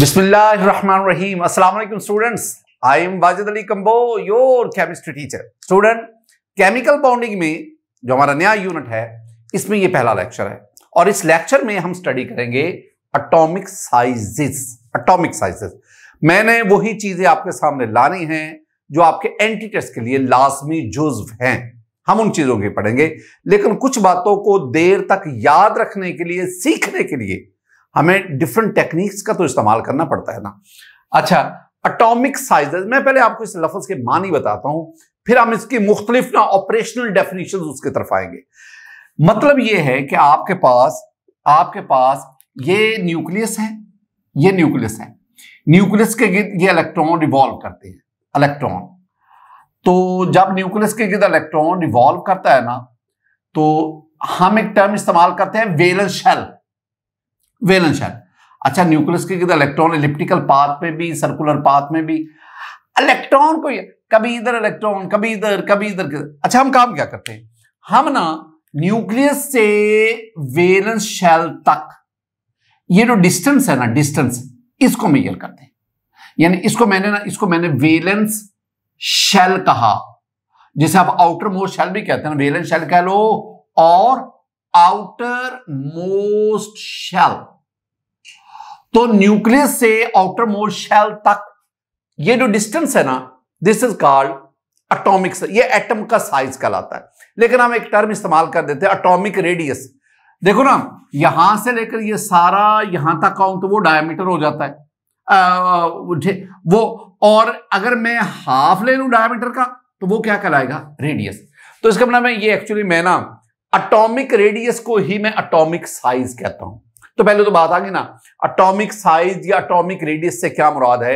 Bismillahirrahmanirrahim. Assalamu students I I am Wajid Ali Kambo, your chemistry teacher. Chemical bonding में जो हमारा नया unit है इसमें ये पहला लेक्चर है और इस लेक्चर में हम स्टडी करेंगे अटोमिक साइजेस अटोमिक साइजेस मैंने वही चीजें आपके सामने लानी हैं जो आपके एंटी टेस्ट के लिए लाजमी जुज्व हैं हम उन चीजों की पढ़ेंगे लेकिन कुछ बातों को देर तक याद रखने के लिए सीखने के लिए हमें डिफरेंट टेक्निक्स का तो इस्तेमाल करना पड़ता है ना अच्छा अटोमिक साइजेस मैं पहले आपको इस लफ्ज के मानी बताता हूं फिर हम इसकी मुख्तलिफ ना ऑपरेशनल डेफिनेशन उसके तरफ आएंगे मतलब ये है कि आपके पास आपके पास ये न्यूक्लियस है ये न्यूक्लियस है न्यूक्लियस के गिर्द ये इलेक्ट्रॉन रिवॉल्व करते हैं इलेक्ट्रॉन तो जब न्यूक्लियस के गिर्द इलेक्ट्रॉन रिवॉल्व करता है ना तो हम एक टर्म इस्तेमाल करते हैं वेलन शेल वेलन शेल अच्छा न्यूक्लियस के किधर इलेक्ट्रॉन इलिप्टिकल पाथ में भी सर्कुलर पाथ में भी इलेक्ट्रॉन को कभी इधर इलेक्ट्रॉन कभी इधर कभी इधर अच्छा हम काम क्या करते हैं हम ना न्यूक्लियस से वेलेंस शेल तक ये जो डिस्टेंस है ना डिस्टेंस इसको मेजर करते हैं यानी इसको मैंने ना इसको मैंने वेलेंस शेल कहा जिसे आप आउटर मोस्ट शेल भी कहते हैं ना वेलेंस शेल कह लो और आउटर मोस्ट शेल तो न्यूक्लियस से आउटर मोस्ट शेल तक ये जो डिस्टेंस है ना दिस इज कॉल्ड अटोमिक ये एटम का साइज कहलाता है लेकिन हम एक टर्म इस्तेमाल कर देते हैं अटोमिक रेडियस देखो ना यहां से लेकर ये सारा यहां तक आऊं तो वो डायमीटर हो जाता है आ, वो और अगर मैं हाफ ले लू डायमीटर का तो वो क्या कहलाएगा रेडियस तो इसका मतलब ये एक्चुअली मैं ना अटोमिक रेडियस को ही मैं अटोमिक साइज कहता हूं तो पहले तो बात आ गई ना अटोमिक साइज या अटोमिक रेडियस से क्या मुराद है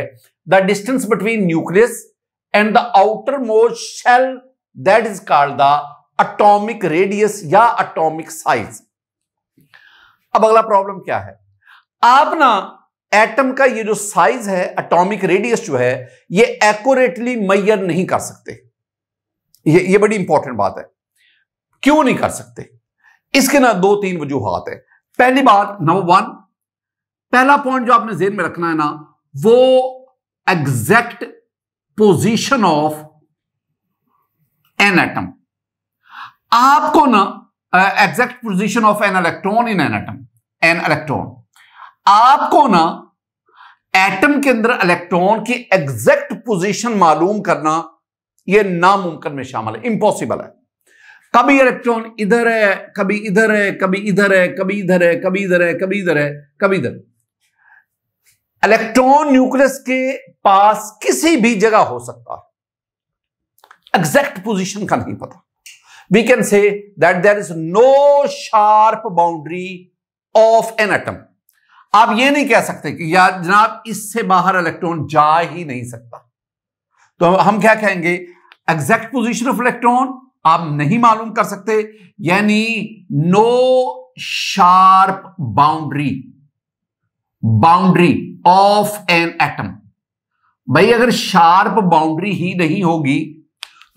the distance between nucleus and the outermost shell that is called the atomic radius या अटोमिक साइज अब अगला प्रॉब्लम क्या है आप ना एटम का ये जो साइज है अटोमिक रेडियस जो है ये एक्यूरेटली मैयर नहीं कर सकते ये ये बड़ी इंपॉर्टेंट बात है क्यों नहीं कर सकते इसके ना दो तीन वजूहत है पहली बात नंबर वन पहला पॉइंट जो आपने जेन में रखना है ना वो exact position of an atom आपको ना exact position of an electron in an atom an electron आपको ना एटम के अंदर इलेक्ट्रॉन की एग्जैक्ट पोजीशन मालूम करना यह नामुमकिन में शामिल है इंपॉसिबल है कभी इलेक्ट्रॉन इधर है कभी इधर है कभी इधर है कभी इधर है कभी इधर है कभी इधर है कभी इधर इलेक्ट्रॉन न्यूक्लियस के पास किसी भी जगह हो सकता है एग्जैक्ट पोजीशन का नहीं पता we can say that there is no sharp boundary of an atom आप ये नहीं कह सकते कि यार जनाब इससे बाहर इलेक्ट्रॉन जा ही नहीं सकता तो हम क्या कहेंगे एग्जैक्ट पोजीशन ऑफ इलेक्ट्रॉन आप नहीं मालूम कर सकते यानी no sharp boundary boundary of an atom भाई अगर शार्प बाउंड्री ही नहीं होगी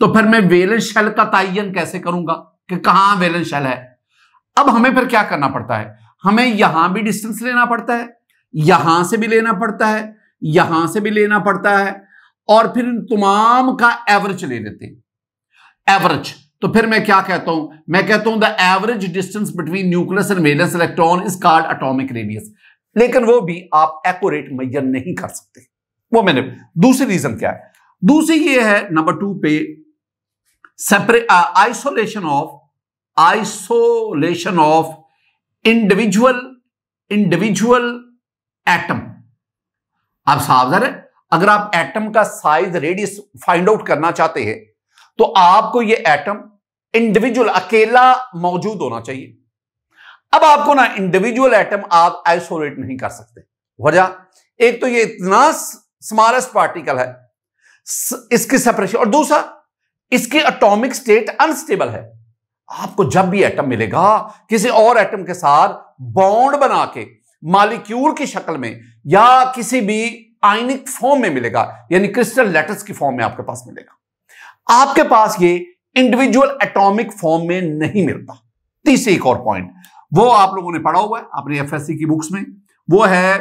तो फिर मैं वेलन शैल का तयन कैसे करूंगा कि कहां वेलन शैल है अब हमें फिर क्या करना पड़ता है हमें यहां भी डिस्टेंस लेना पड़ता है यहां से भी लेना पड़ता है यहां से भी लेना पड़ता है और फिर इन तमाम का एवरेज ले लेते हैं एवरेज तो फिर मैं क्या कहता हूं मैं कहता हूं the average distance between nucleus and valence electron is called atomic radius लेकिन वो भी आप एक्यूरेट मैयर नहीं कर सकते वो मैंने दूसरी रीजन क्या है दूसरी ये है नंबर टू पे separate isolation of isolation of individual individual atom आप सावधान है अगर आप एटम का साइज रेडियस फाइंड आउट करना चाहते हैं तो आपको ये एटम इंडिविजुअल अकेला मौजूद होना चाहिए अब आपको ना इंडिविजुअल एटम आप आइसोलेट नहीं कर सकते वजह एक तो ये इतना स्मॉलेस्ट पार्टिकल है इसकी सेपरेशन और दूसरा इसकी अटोमिक स्टेट अनस्टेबल है आपको जब भी एटम मिलेगा किसी और एटम के साथ बॉन्ड बना के मालिक्यूल की शक्ल में या किसी भी आइनिक फॉर्म में मिलेगा यानी क्रिस्टल लेटर्स की फॉर्म में आपके पास मिलेगा आपके पास ये इंडिविजुअल एटॉमिक फॉर्म में नहीं मिलता तीसरे एक और पॉइंट वो आप लोगों ने पढ़ा हुआ है अपने एफ की बुक्स में वो है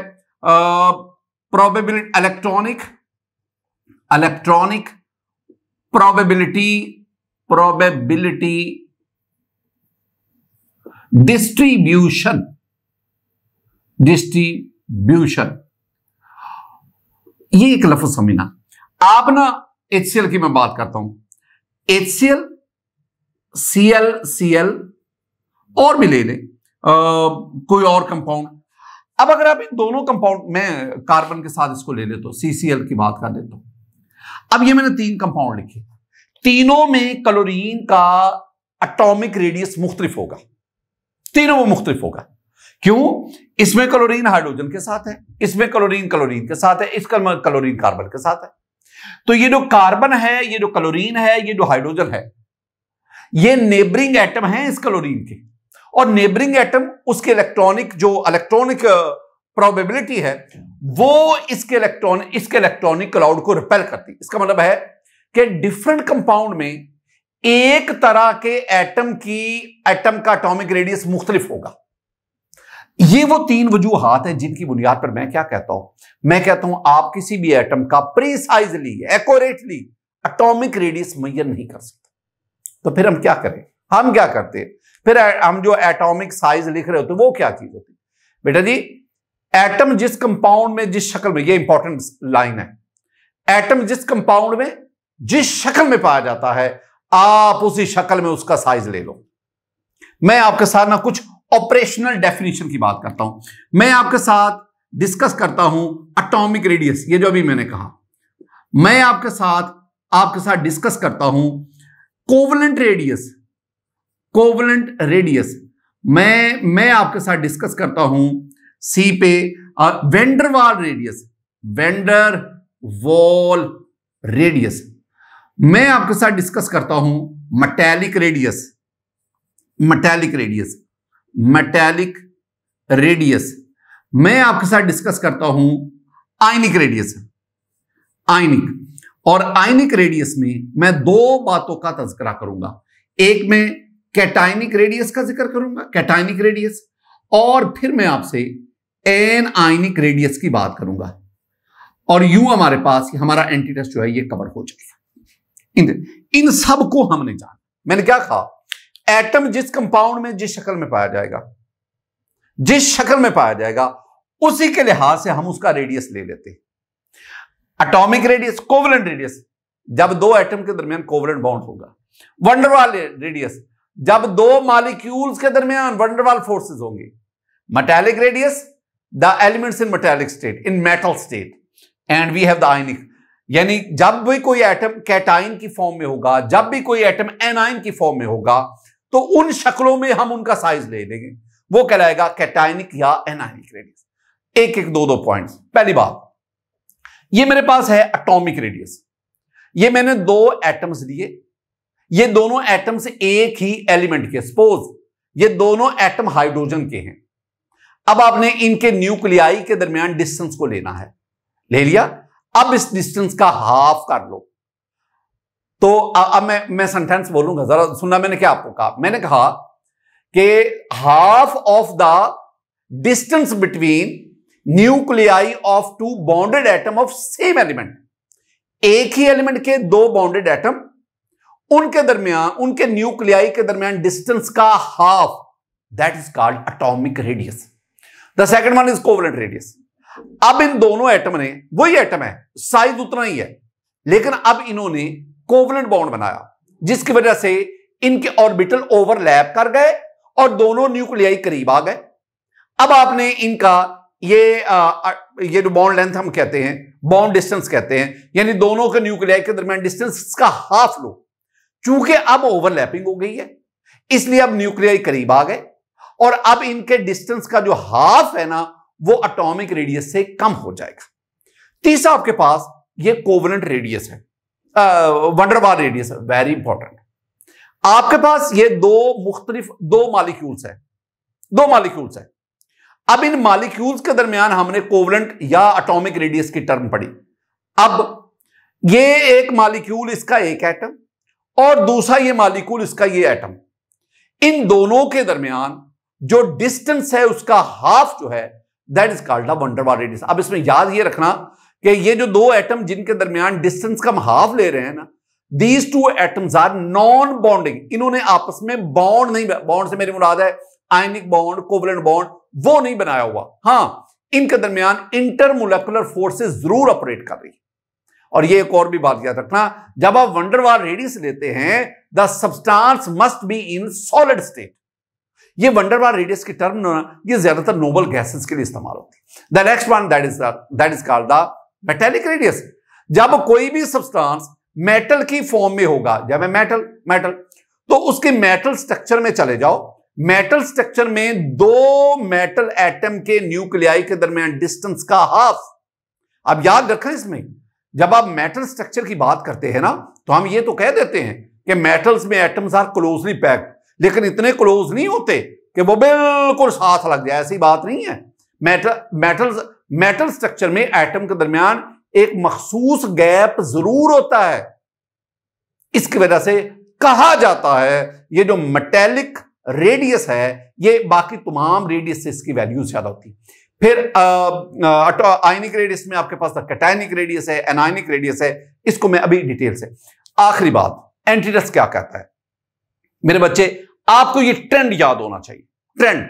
probability electronic electronic probability probability distribution distribution ये एक लफ्ज समझना आप ना एच की मैं बात करता हूं H C L C L C L और भी ले लें कोई और कंपाउंड अब अगर आप इन दोनों कंपाउंड में कार्बन के साथ इसको ले लेता हूं सीसीएल की बात कर लेता हूं अब ये मैंने तीन कंपाउंड लिखे तीनों में क्लोरीन का अटोमिक रेडियस मुख्तलिफ होगा तीनों में मुख्तलिफ होगा क्यों इसमें क्लोरीन हाइड्रोजन के साथ है इसमें क्लोरीन क्लोरीन के साथ है इसका क्लोरीन कार्बन के साथ है तो ये जो कार्बन है ये जो क्लोरीन है ये जो हाइड्रोजन है ये नेबरिंग एटम है इस क्लोरीन के और नेबरिंग एटम उसके इलेक्ट्रॉनिक जो इलेक्ट्रॉनिक प्रोबेबिलिटी है वो इसके इलेक्ट्रॉन इसके इलेक्ट्रॉनिक क्लाउड को रिपेल करती इसका मतलब है कि डिफरेंट कंपाउंड में एक तरह के एटम की एटम का एटॉमिक रेडियस मुख्तलिफ होगा ये वो तीन वजूहत हैं जिनकी बुनियाद पर मैं क्या कहता हूं मैं कहता हूं आप किसी भी एटम का precisely exactly atomic radius measure नहीं कर सकते तो फिर हम क्या करें हम क्या करते फिर हम जो एटॉमिक साइज लिख रहे होते वो क्या चीज होती बेटा जी एटम जिस कंपाउंड में जिस शक्ल में ये इंपॉर्टेंट लाइन है एटम जिस कंपाउंड में जिस शक्ल में पाया जाता है आप उसी शक्ल में उसका साइज ले लो मैं आपके साथ ना कुछ ऑपरेशनल डेफिनेशन की बात करता हूं मैं आपके साथ डिस्कस करता हूं अटोमिक रेडियस ये जो अभी मैंने कहा मैं आपके साथ आपके साथ डिस्कस करता हूं कोवलेंट रेडियस कोवलेंट रेडियस मैं मैं आपके साथ डिस्कस करता हूं सी पे van der van der Waals radius van der Waals radius मैं आपके साथ डिस्कस करता हूं metallic radius metallic radius metallic radius मैं आपके साथ डिस्कस करता हूं आइनिक रेडियस आइनिक और आइनिक रेडियस में मैं दो बातों का तस्करा करूंगा एक में कैटाइनिक रेडियस का जिक्र करूंगा कैटाइनिक रेडियस और फिर मैं आपसे एन आइनिक रेडियस की बात करूंगा और यू हमारे पास हमारा एंटीटेस्ट जो है ये कवर हो जाएगा इन इन सब को हमने जाना मैंने क्या कहा एटम जिस कंपाउंड में जिस शक्ल में पाया जाएगा जिस शक्ल में पाया जाएगा उसी के लिहाज से हम उसका रेडियस ले लेते अटोमिक रेडियस कोवलेंट रेडियस जब दो एटम के दरमियान कोवलेंट बाउंड होगा वंडरवाल रेडियस जब दो मालिक्यूल्स के दरमियान वंडरवाल फोर्सेस होंगे metallic radius the elements in metallic state in metal state and we have the ionic यानी जब भी कोई एटम कैटाइन की फॉर्म में होगा जब भी कोई एटम एनाइन की फॉर्म में होगा तो उन शक्लों में हम उनका साइज ले लेंगे वो कहलाएगा कैटाइनिक या एनाइनिक रेडियस एक एक दो दो पॉइंट्स पहली बात ये मेरे पास है एटॉमिक रेडियस ये मैंने दो एटम्स लिए ये दोनों एटम्स एक ही एलिमेंट के सपोज ये दोनों एटम हाइड्रोजन के हैं अब आपने इनके न्यूक्लियाई के दरमियान डिस्टेंस को लेना है ले लिया अब इस डिस्टेंस का हाफ कर लो तो अब मैं मैं सेंटेंस बोलूंगा जरा सुनना मैंने क्या आपको कहा मैंने कहा कि half of the distance between nuclei of two bonded atom of same element एक ही एलिमेंट के दो बाउंडेड एटम उनके दरमियान उनके न्यूक्लियाई के दरमियान डिस्टेंस का half that is called atomic radius the second one is covalent radius अब इन दोनों एटम ने वही एटम है साइज उतना ही है लेकिन अब इन्होंने कोवलेंट बॉन्ड बनाया जिसकी वजह से इनके ऑर्बिटल ओवरलैप कर गए और दोनों न्यूक्लियाई करीब आ गए अब आपने इनका ये आ, ये जो बॉन्ड लेंथ हम कहते हैं बॉन्ड डिस्टेंस कहते हैं यानी दोनों के न्यूक्लियाई के दरमियान डिस्टेंस का हाफ लो चूंकि अब ओवरलैपिंग हो गई है इसलिए अब न्यूक्लियाई करीब आ गए और अब इनके डिस्टेंस का जो हाफ है ना वो अटोमिक रेडियस से कम हो जाएगा तीसरा आपके पास ये कोवलेंट रेडियस है वंडरबार रेडियस है वेरी इंपॉर्टेंट आपके पास ये दो मुख्तलिफ दो मालिक्यूल्स हैं दो मालिक्यूल्स हैं अब इन मालिक्यूल्स के दरमियान हमने कोवलेंट या अटोमिक रेडियस की टर्म पढ़ी अब ये एक मालिक्यूल इसका एक एटम और दूसरा ये मालिक्यूल इसका ये एटम इन दोनों के दरमियान जो डिस्टेंस है उसका हाफ जो है that is called the van der Waals radius अब इसमें याद ये रखना कि ये जो दो एटम जिनके दरमियान डिस्टेंस का हम हाफ ले रहे हैं ना these two atoms are non bonding इन्होंने आपस में बॉन्ड नहीं बॉन्ड से मेरी मुराद है आयनिक बॉन्ड कोवलेंट बॉन्ड वो नहीं बनाया हुआ हाँ इनके दरमियान इंटरमोलेकुलर फोर्सेस जरूर ऑपरेट कर रही है और ये एक और भी बात याद रखना जब आप वंडरवार रेडियस लेते हैं the substance must be in solid state ये वंडरवार रेडियस की टर्म ये ज्यादातर नोबल गैसेस के लिए इस्तेमाल होती है the next one that is that is called the metallic radius जब कोई भी सब्सटेंस मेटल की फॉर्म में होगा जब मेटल मेटल तो उसके मेटल स्ट्रक्चर में चले जाओ मेटल स्ट्रक्चर में दो मेटल एटम के न्यूक्लियाई के दरमियान डिस्टेंस का हाफ अब याद रखें इसमें जब आप मेटल स्ट्रक्चर की बात करते हैं ना तो हम ये तो कह देते हैं कि मेटल्स में एटम्स आर क्लोजली पैक्ड लेकिन इतने क्लोज नहीं होते कि वो बिल्कुल साथ लग जाए ऐसी बात नहीं है मेटल मेटल्स मेटल स्ट्रक्चर में एटम के दरमियान एक मखसूस गैप जरूर होता है इसकी वजह से कहा जाता है ये जो मेटेलिक रेडियस है ये बाकी तमाम रेडियस से इसकी वैल्यू ज्यादा होती है फिर आयनिक रेडियस में आपके पास कैटाइनिक रेडियस है एनाइनिक रेडियस है इसको मैं अभी डिटेल से आखिरी बात एंटीडस क्या कहता है मेरे बच्चे आपको ये ट्रेंड याद होना चाहिए ट्रेंड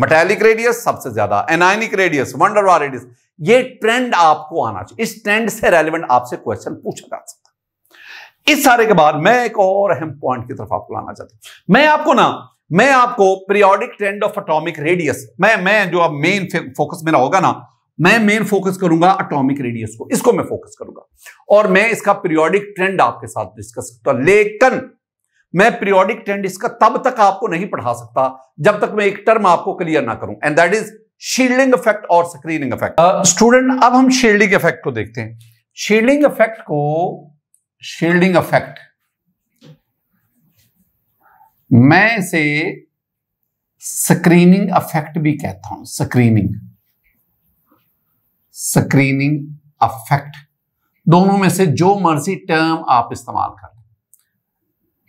मेटेलिक रेडियस सबसे ज्यादा एनाइनिक रेडियस वंडरवा रेडियस ये ट्रेंड आपको आना चाहिए इस ट्रेंड से रेलिवेंट आपसे क्वेश्चन पूछा जा सकता है इस सारे के बाद मैं एक और अहम पॉइंट की तरफ आपको लाना चाहता हूं मैं आपको ना मैं आपको periodic trend of atomic radius मैं मैं जो अब मेन फोकस मेरा होगा ना मैं मेन फोकस करूंगा अटोमिक रेडियस को इसको मैं फोकस करूंगा और मैं इसका पीरियोडिक ट्रेंड आपके साथ डिस्कस करता लेकिन मैं पीरियोडिक ट्रेंड इसका तब तक आपको नहीं पढ़ा सकता जब तक मैं एक टर्म आपको क्लियर ना करूं and that is shielding effect और स्क्रीनिंग इफेक्ट स्टूडेंट अब हम शील्डिंग इफेक्ट को देखते हैं शील्डिंग इफेक्ट को शील्डिंग इफेक्ट मैं इसे स्क्रीनिंग अफेक्ट भी कहता हूं स्क्रीनिंग स्क्रीनिंग अफेक्ट दोनों में से जो मर्जी टर्म आप इस्तेमाल कर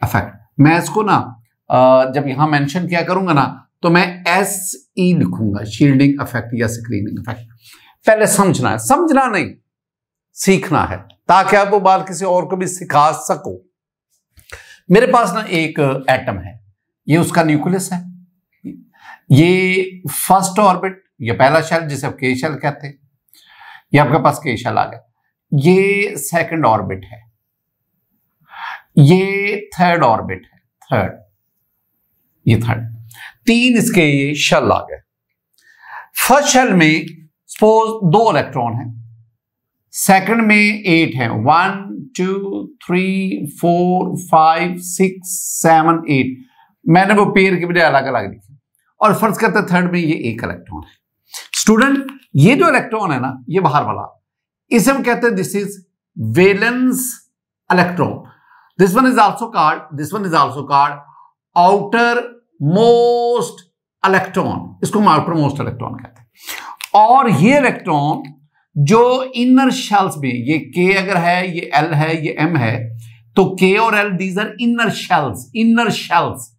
अफेक्ट मैं इसको ना जब यहां मेंशन क्या करूंगा ना तो मैं एस ई लिखूंगा शील्डिंग अफेक्ट या स्क्रीनिंग अफेक्ट पहले समझना है समझना नहीं सीखना है ताकि आप वो बात किसी और को भी सिखा सको मेरे पास ना एक एटम है ये उसका न्यूक्लियस है ये फर्स्ट ऑर्बिट ये पहला शेल जिसे आप के शेल कहते हैं ये आपके पास के शेल आ गया ये सेकंड ऑर्बिट है ये थर्ड ऑर्बिट है थर्ड ये थर्ड तीन इसके ये शल आ गए फर्स्ट शल में सपोज दो इलेक्ट्रॉन हैं सेकंड में एट है one two three four five six seven eight मैंने वो पेयर के बजाय अलग अलग लिखे और फर्ज करते थर्ड में ये एक इलेक्ट्रॉन है स्टूडेंट ये जो इलेक्ट्रॉन है ना ये बाहर वाला इसे हम कहते हैं this is valence electron This one is also called, this one is also called outermost electron इसको हम आउटर मोस्ट इलेक्ट्रॉन कहते हैं और ये इलेक्ट्रॉन जो इनर शेल्स में ये के अगर है ये एल है ये एम है तो के और L these are inner shells inner shells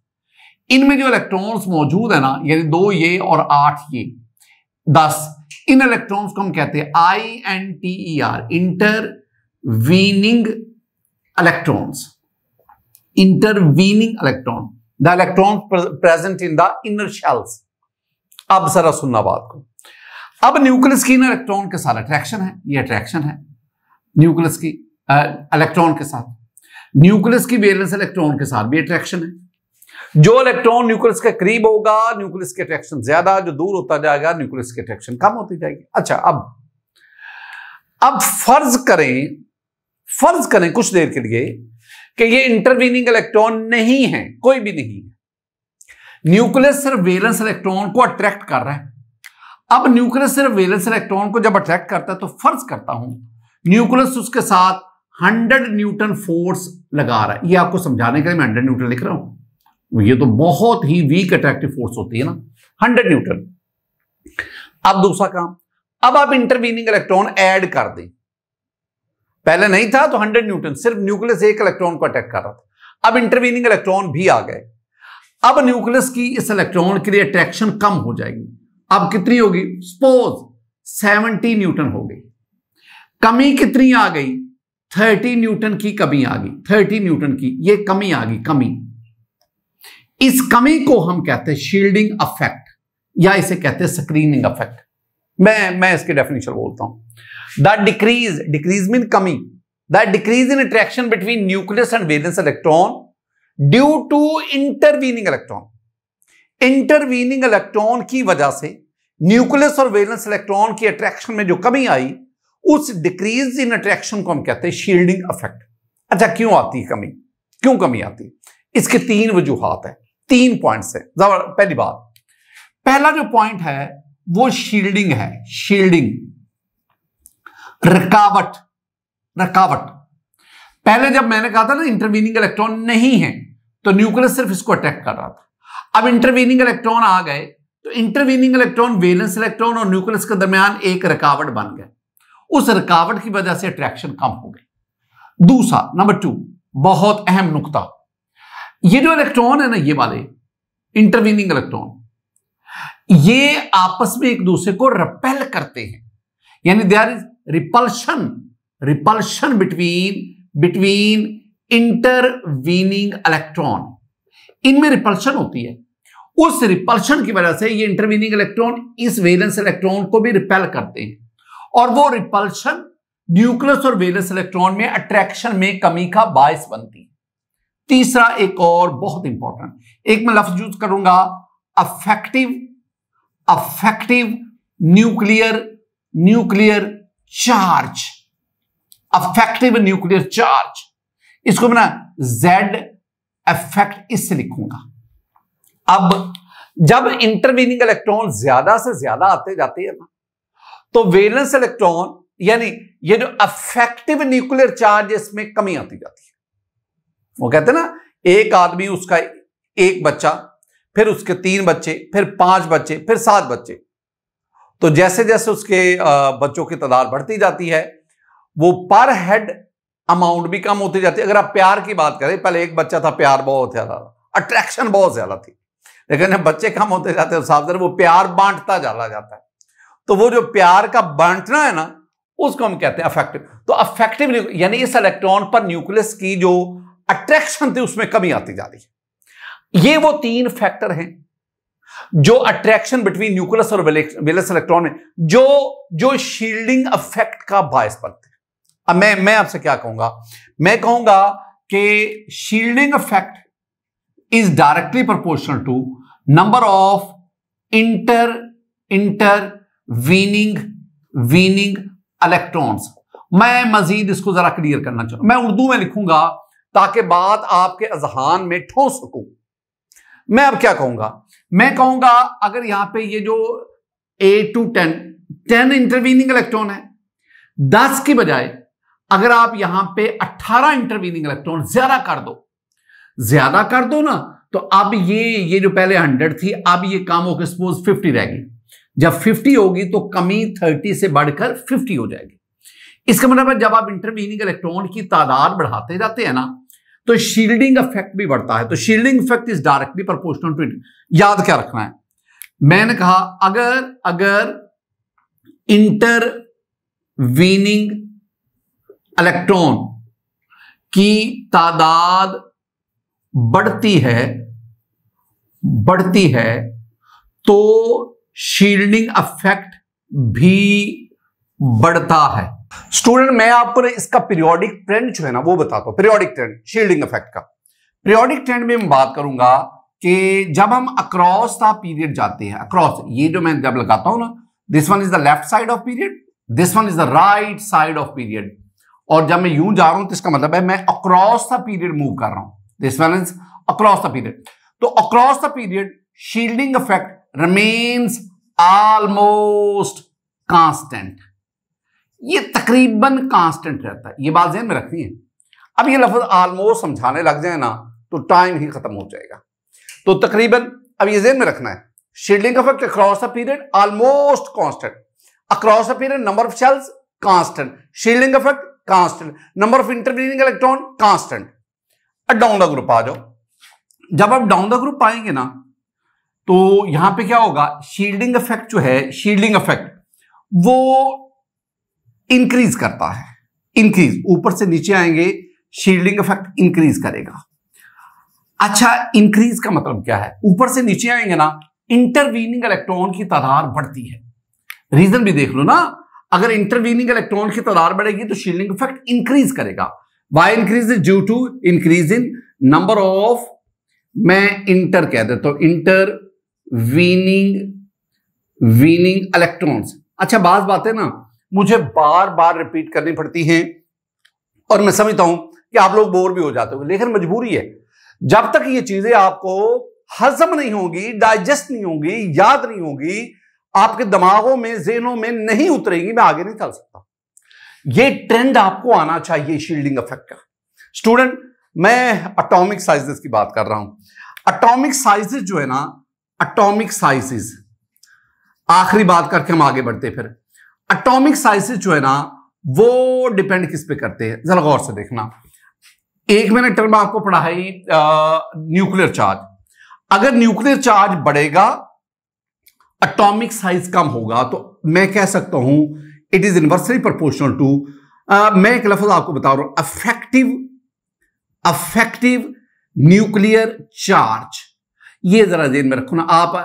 इनमें जो इलेक्ट्रॉन्स मौजूद है ना यानी दो ये और आठ ये दस इन इलेक्ट्रॉन्स को हम कहते हैं I N T E R intervening electrons, intervening electron, the electrons present in the inner shells. अब जरा सुनना बात को अब न्यूक्लियस की इन इलेक्ट्रॉन के साथ अट्रैक्शन है ये अट्रैक्शन है न्यूक्लियस की इलेक्ट्रॉन के साथ न्यूक्लियस की वेलेंस इलेक्ट्रॉन के साथ भी अट्रैक्शन है जो इलेक्ट्रॉन न्यूक्लियस के करीब होगा न्यूक्लियस के अट्रैक्शन ज्यादा जो दूर होता जाएगा न्यूक्लियस की अट्रैक्शन कम होती जाएगी अच्छा अब अब फर्ज करें फर्ज करें कुछ देर के लिए कि ये इंटरवीनिंग इलेक्ट्रॉन नहीं है कोई भी नहीं है न्यूक्लियस सिर्फ वेलेंस इलेक्ट्रॉन को अट्रैक्ट कर रहा है अब न्यूक्लियस सिर्फ वेलेंस इलेक्ट्रॉन को जब अट्रैक्ट करता है तो फर्ज करता हूं न्यूक्लियस उसके साथ 100 न्यूटन फोर्स लगा रहा है ये आपको समझाने के लिए मैं 100 न्यूटन लिख रहा हूं ये तो बहुत ही वीक अट्रैक्टिव फोर्स होती है ना हंड्रेड न्यूटन अब दूसरा काम अब आप इंटरवीनिंग इलेक्ट्रॉन ऐड कर दें पहले नहीं था तो 100 न्यूटन सिर्फ न्यूक्लियस एक इलेक्ट्रॉन को अटैक कर रहा था अब इंटरवीनिंग इलेक्ट्रॉन भी आ गए अब न्यूक्लियस की इस इलेक्ट्रॉन के लिए अट्रैक्शन कम हो जाएगी अब कितनी होगी सपोज 70 न्यूटन हो गई कमी कितनी आ गई 30 न्यूटन की कमी आ गई 30 न्यूटन की ये कमी आ गई कमी इस कमी को हम कहते हैं शील्डिंग अफेक्ट या इसे कहते हैं स्क्रीनिंग अफेक्ट मैं मैं इसके डेफिनेशन बोलता हूं that decrease decrease mean coming that decrease in attraction between nucleus and valence electron due to intervening electron intervening electron की वजह से न्यूक्लियस और वेलेंस इलेक्ट्रॉन की अट्रैक्शन में जो कमी आई उस डिक्रीज इन अट्रैक्शन को हम कहते हैं शील्डिंग इफेक्ट अच्छा क्यों आती है कमी क्यों कमी आती है इसके तीन वजूहत है तीन पॉइंट्स है पहली बात पहला जो पॉइंट है वो शील्डिंग है शील्डिंग रकावट रकावट पहले जब मैंने कहा था ना इंटरवीनिंग इलेक्ट्रॉन नहीं है तो न्यूक्लियस सिर्फ इसको अटैक कर रहा था अब इंटरवीनिंग इलेक्ट्रॉन आ गए तो इंटरवीनिंग इलेक्ट्रॉन वेलेंस इलेक्ट्रॉन और न्यूक्लियस के दरमियान एक रकावट बन गए उस रुकावट की वजह से अट्रैक्शन कम हो गई दूसरा नंबर टू बहुत अहम नुकता ये जो इलेक्ट्रॉन है ना ये वाले इंटरवीनिंग इलेक्ट्रॉन ये आपस में एक दूसरे को रपेल करते हैं यानी they are repulsion repulsion between between intervening electron इनमें रिपल्शन होती है उस रिपल्शन की वजह से ये इंटरवीनिंग इलेक्ट्रॉन इस वेलेंस इलेक्ट्रॉन को भी रिपेल करते हैं और वो रिपल्शन न्यूक्लियस और वेलेंस इलेक्ट्रॉन में अट्रैक्शन में कमी का बायस बनती है तीसरा एक और बहुत इंपॉर्टेंट एक मैं लफ्ज यूज करूंगा effective effective nuclear nuclear charge effective nuclear charge इसको मैं जेड अफेक्ट इससे लिखूंगा अब जब इंटरवीनिंग इलेक्ट्रॉन ज्यादा से ज्यादा आते जाते हैं ना तो वेलेंस इलेक्ट्रॉन यानी ये जो अफेक्टिव न्यूक्लियर चार्ज इसमें कमी आती जाती है वो कहते हैं ना एक आदमी उसका एक बच्चा फिर उसके तीन बच्चे फिर पांच बच्चे फिर सात बच्चे तो जैसे जैसे उसके बच्चों की तादाद बढ़ती जाती है वो पर हेड अमाउंट भी कम होती जाती है अगर आप प्यार की बात करें पहले एक बच्चा था प्यार बहुत ज्यादा था अट्रैक्शन बहुत ज्यादा थी लेकिन बच्चे कम होते जाते हैं साफ वो प्यार बांटता जाला जाता है तो वो जो प्यार का बांटना है ना उसको हम कहते हैं अफेक्टिव तो अफेक्टिव यानी इस इलेक्ट्रॉन पर न्यूक्लियस की जो अट्रैक्शन थी उसमें कमी आती जा रही है ये वो तीन फैक्टर हैं जो अट्रैक्शन बिटवीन न्यूक्लियस और वेलस इलेक्ट्रॉन है जो जो शील्डिंग अफेक्ट का बायस बनते हैं अब मैं मैं आपसे क्या कहूंगा मैं कहूंगा कि shielding effect is directly proportional to number of inter intervening वीनिंग इलेक्ट्रॉन्स मैं मजीद इसको जरा क्लियर करना चाहूंगा मैं उर्दू में लिखूंगा ताकि बात आपके अजहान में ठोस सकूं मैं अब क्या कहूंगा मैं कहूंगा अगर यहां पे ये जो a two ten ten intervening electron है दस की बजाय अगर आप यहां पे अट्ठारह इंटरवीनिंग इलेक्ट्रॉन ज्यादा कर दो ज्यादा कर दो ना तो अब ये ये जो पहले हंड्रेड थी अब ये काम होकर सपोज फिफ्टी रहेगी जब फिफ्टी होगी तो कमी थर्टी से बढ़कर फिफ्टी हो जाएगी इसका मतलब जब आप इंटरवीनिंग इलेक्ट्रॉन की तादाद बढ़ाते जाते हैं ना तो शील्डिंग इफेक्ट भी बढ़ता है तो shielding effect is directly proportional to याद क्या रखना है मैंने कहा अगर अगर इंटरवीनिंग इलेक्ट्रॉन की तादाद बढ़ती है बढ़ती है तो शील्डिंग इफेक्ट भी बढ़ता है स्टूडेंट मैं आपको इसका पीरियोडिक ट्रेंड जो है ना वो बताता हूं पीरियोडिक ट्रेंड शील्डिंग इफेक्ट का पीरियोडिक ट्रेंड में मैं बात करूंगा कि जब हम अक्रॉस द पीरियड जाते हैं अक्रॉस ये जो मैं जब लगाता हूं ना this one is the left side of period this one is the right side of period और जब मैं यूं जा रहा हूं तो इसका मतलब है मैं अक्रॉस द पीरियड मूव कर रहा हूं this one is across the period तो across the period shielding effect remains almost constant ये तकरीबन कांस्टेंट रहता है ये बात जहन में रखनी है अब ये लफ्ज आलमोस्ट समझाने लग जाए ना तो टाइम ही खत्म हो जाएगा तो तकरीबन अब ये जहन में रखना है shielding effect across a period almost constant across a period number of shells constant shielding effect constant number of intervening electron constant अब डाउन द ग्रुप आ जाओ जब आप डाउन द ग्रुप आएंगे ना तो यहां पे क्या होगा शील्डिंग इफेक्ट जो है शील्डिंग इफेक्ट वो इंक्रीज करता है इंक्रीज ऊपर से नीचे आएंगे शील्डिंग इफेक्ट इंक्रीज करेगा अच्छा इंक्रीज का मतलब क्या है ऊपर से नीचे आएंगे ना इंटरवीनिंग इलेक्ट्रॉन की तादाद बढ़ती है रीजन भी देख लो ना अगर इंटरवीनिंग इलेक्ट्रॉन की तादाद बढ़ेगी तो शील्डिंग इफेक्ट इंक्रीज करेगा why increase is due to increase in number of मैं इंटर कह देता हूं इंटर वीनिंग वीनिंग इलेक्ट्रॉन अच्छा बात बात है ना मुझे बार बार रिपीट करनी पड़ती हैं और मैं समझता हूं कि आप लोग बोर भी हो जाते हो लेकिन मजबूरी है जब तक ये चीजें आपको हजम नहीं होगी डाइजेस्ट नहीं होगी याद नहीं होगी आपके दिमागों में जेनों में नहीं उतरेगी मैं आगे नहीं चल सकता ये ट्रेंड आपको आना चाहिए शील्डिंग इफेक्ट का स्टूडेंट मैं अटोमिक साइजेस की बात कर रहा हूं अटोमिक साइजेस जो है ना अटोमिक साइजेस आखिरी बात करके हम आगे बढ़ते फिर अटोमिक साइज जो है ना वो डिपेंड किस पे करते हैं जरा गौर से देखना एक मैंने टर्म आपको पढ़ाई न्यूक्लियर चार्ज अगर न्यूक्लियर चार्ज बढ़ेगा अटोमिक साइज कम होगा तो मैं कह सकता हूं it is inversely proportional to मैं एक लफ्ज आपको बता रहा हूं अफेक्टिव अफेक्टिव न्यूक्लियर चार्ज ये जरा जेन में रखो ना आप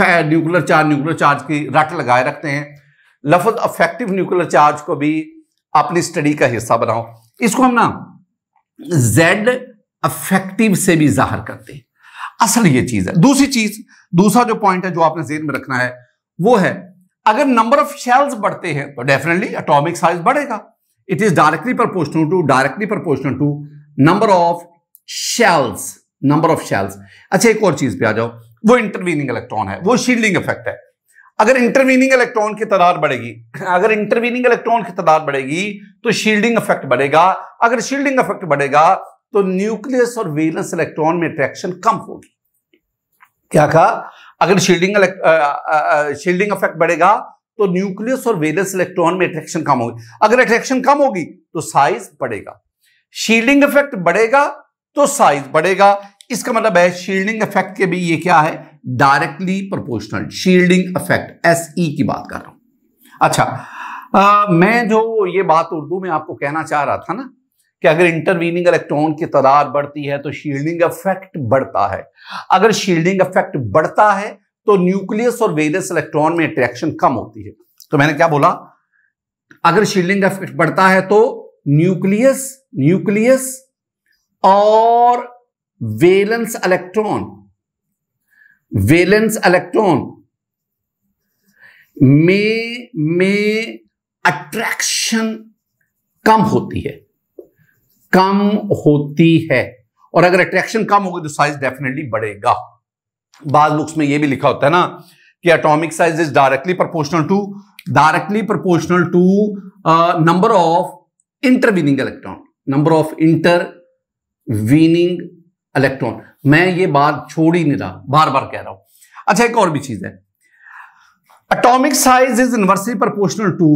न्यूक्लियर चार्ज न्यूक्लियर चार्ज की रट लगाए रखते हैं लफज अफेक्टिव न्यूक्लियर चार्ज को भी अपनी स्टडी का हिस्सा बनाओ इसको हम ना जेड अफेक्टिव से भी जाहिर करते हैं असल ये चीज है दूसरी चीज दूसरा जो पॉइंट है जो आपने जेन में रखना है वो है अगर नंबर ऑफ शेल्स बढ़ते हैं तो डेफिनेटली अटोमिक साइज बढ़ेगा it is directly proportional to directly proportional to number of shells number of shells अच्छा एक और चीज पे आ जाओ वो इंटरवीनिंग इलेक्ट्रॉन है वो शील्डिंग इफेक्ट है अगर इंटरवीनिंग इलेक्ट्रॉन की तादाद बढ़ेगी अगर इंटरवीनिंग इलेक्ट्रॉन की तादाद बढ़ेगी तो शील्डिंग इफेक्ट बढ़ेगा अगर शील्डिंग इफेक्ट बढ़ेगा तो न्यूक्लियस और वेलेंस इलेक्ट्रॉन में अट्रैक्शन कम होगी क्या कहा अगर शील्डिंग शील्डिंग इफेक्ट बढ़ेगा तो न्यूक्लियस और वेलेंस इलेक्ट्रॉन में अट्रैक्शन कम होगी अगर अट्रैक्शन कम होगी तो साइज बढ़ेगा शील्डिंग इफेक्ट बढ़ेगा तो साइज बढ़ेगा इसका मतलब है शील्डिंग इफेक्ट के भी ये क्या है directly proportional shielding effect S E की बात कर रहा हूं अच्छा आ, मैं जो ये बात उर्दू में आपको कहना चाह रहा था ना कि अगर इंटरवीनिंग इलेक्ट्रॉन की तादाद बढ़ती है तो शील्डिंग इफेक्ट बढ़ता है अगर शील्डिंग इफेक्ट बढ़ता है तो न्यूक्लियस और वेरियस इलेक्ट्रॉन में अट्रैक्शन कम होती है तो मैंने क्या बोला अगर शील्डिंग इफेक्ट बढ़ता है तो न्यूक्लियस न्यूक्लियस और वेलेंस इलेक्ट्रॉन वेलेंस इलेक्ट्रॉन में में अट्रैक्शन कम होती है कम होती है और अगर अट्रैक्शन कम होगी तो साइज डेफिनेटली बढ़ेगा बाद बुक्स में यह भी लिखा होता है ना कि atomic size is directly proportional to directly proportional to number of intervening electron number of intervening electron मैं ये बात छोड़ ही नहीं रहा बार बार कह रहा हूं अच्छा एक और भी चीज है atomic size is inversely proportional to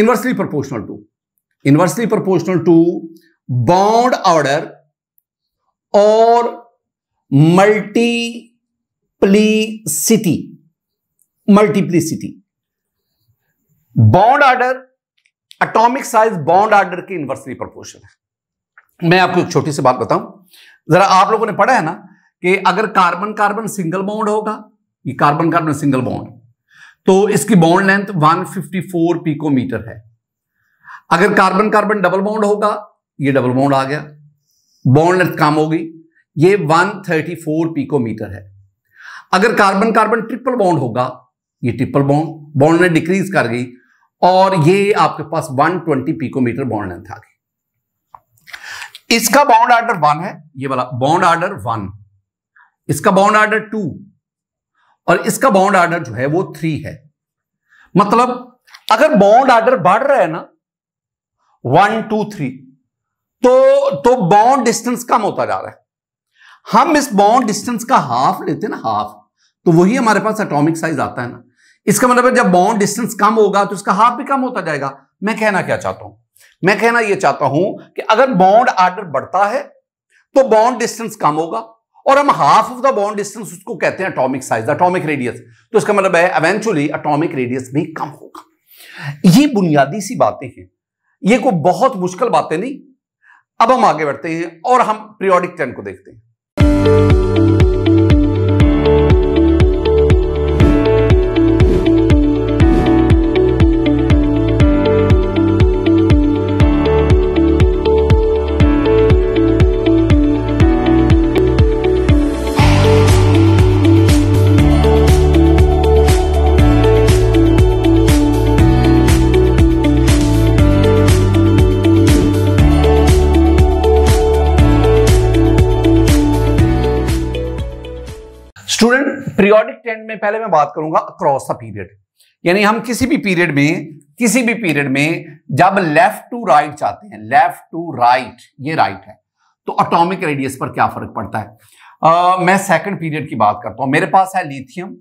inversely proportional to inversely proportional to bond order और multiplicity multiplicity bond order atomic size bond order के इनवर्सली प्रोपोर्शन है मैं आपको एक छोटी सी बात बताऊं જરા આપ લોકો ને પડા હે ના કે અગર કાર્બન કાર્બન સિંગલ બોન્ડ હોગા ય કાર્બન કાર્બન સિંગલ બોન્ડ તો ઇસકી બોન્ડ લેન્થ 154 પિકોમીટર હે અગર કાર્બન કાર્બન ડબલ બોન્ડ હોગા ય ડબલ બોન્ડ આ ગયા બોન્ડ લેન્થ કામ હો ગઈ ય 134 પિકોમીટર હે અગર કાર્બન કાર્બન ટ્રિપલ બોન્ડ હોગા ય ટ્રિપલ બોન્ડ બોન્ડ લે ડિક્રીઝ કર ગઈ ઓર ય આપકે પાસ 120 પિકોમીટર બોન્ડ લેન્થ આ ગઈ इसका बाउंड ऑर्डर वन है ये वाला बाउंड ऑर्डर वन इसका बाउंड ऑर्डर टू और इसका बाउंड ऑर्डर जो है वो थ्री है मतलब अगर बाउंड ऑर्डर बढ़ रहा है ना वन टू थ्री तो तो बाउंड डिस्टेंस कम होता जा रहा है हम इस बाउंड डिस्टेंस का हाफ लेते हैं ना हाफ तो वही हमारे पास एटॉमिक साइज आता है ना इसका मतलब है जब बाउंड डिस्टेंस कम होगा तो इसका हाफ भी कम होता जाएगा मैं कहना क्या चाहता हूं मैं कहना यह चाहता हूं कि अगर बॉन्ड आर्डर बढ़ता है तो बॉन्ड डिस्टेंस कम होगा और हम half of the bond distance उसको कहते हैं अटोमिक साइज अटोमिक रेडियस तो इसका मतलब है एवेंचुअली अटोमिक रेडियस भी कम होगा ये बुनियादी सी बातें हैं ये कोई बहुत मुश्किल बातें नहीं अब हम आगे बढ़ते हैं और हम पीरियोडिक ट्रेंड को देखते हैं पीरियोडिक ट्रेंड में पहले मैं बात करूंगा अक्रॉस द पीरियड यानी हम किसी भी पीरियड में किसी भी पीरियड में जब लेफ्ट टू राइट चाहते हैं लेफ्ट टू राइट ये राइट है तो अटोमिक रेडियस पर क्या फर्क पड़ता है आ, मैं सेकंड पीरियड की बात करता हूं मेरे पास है lithium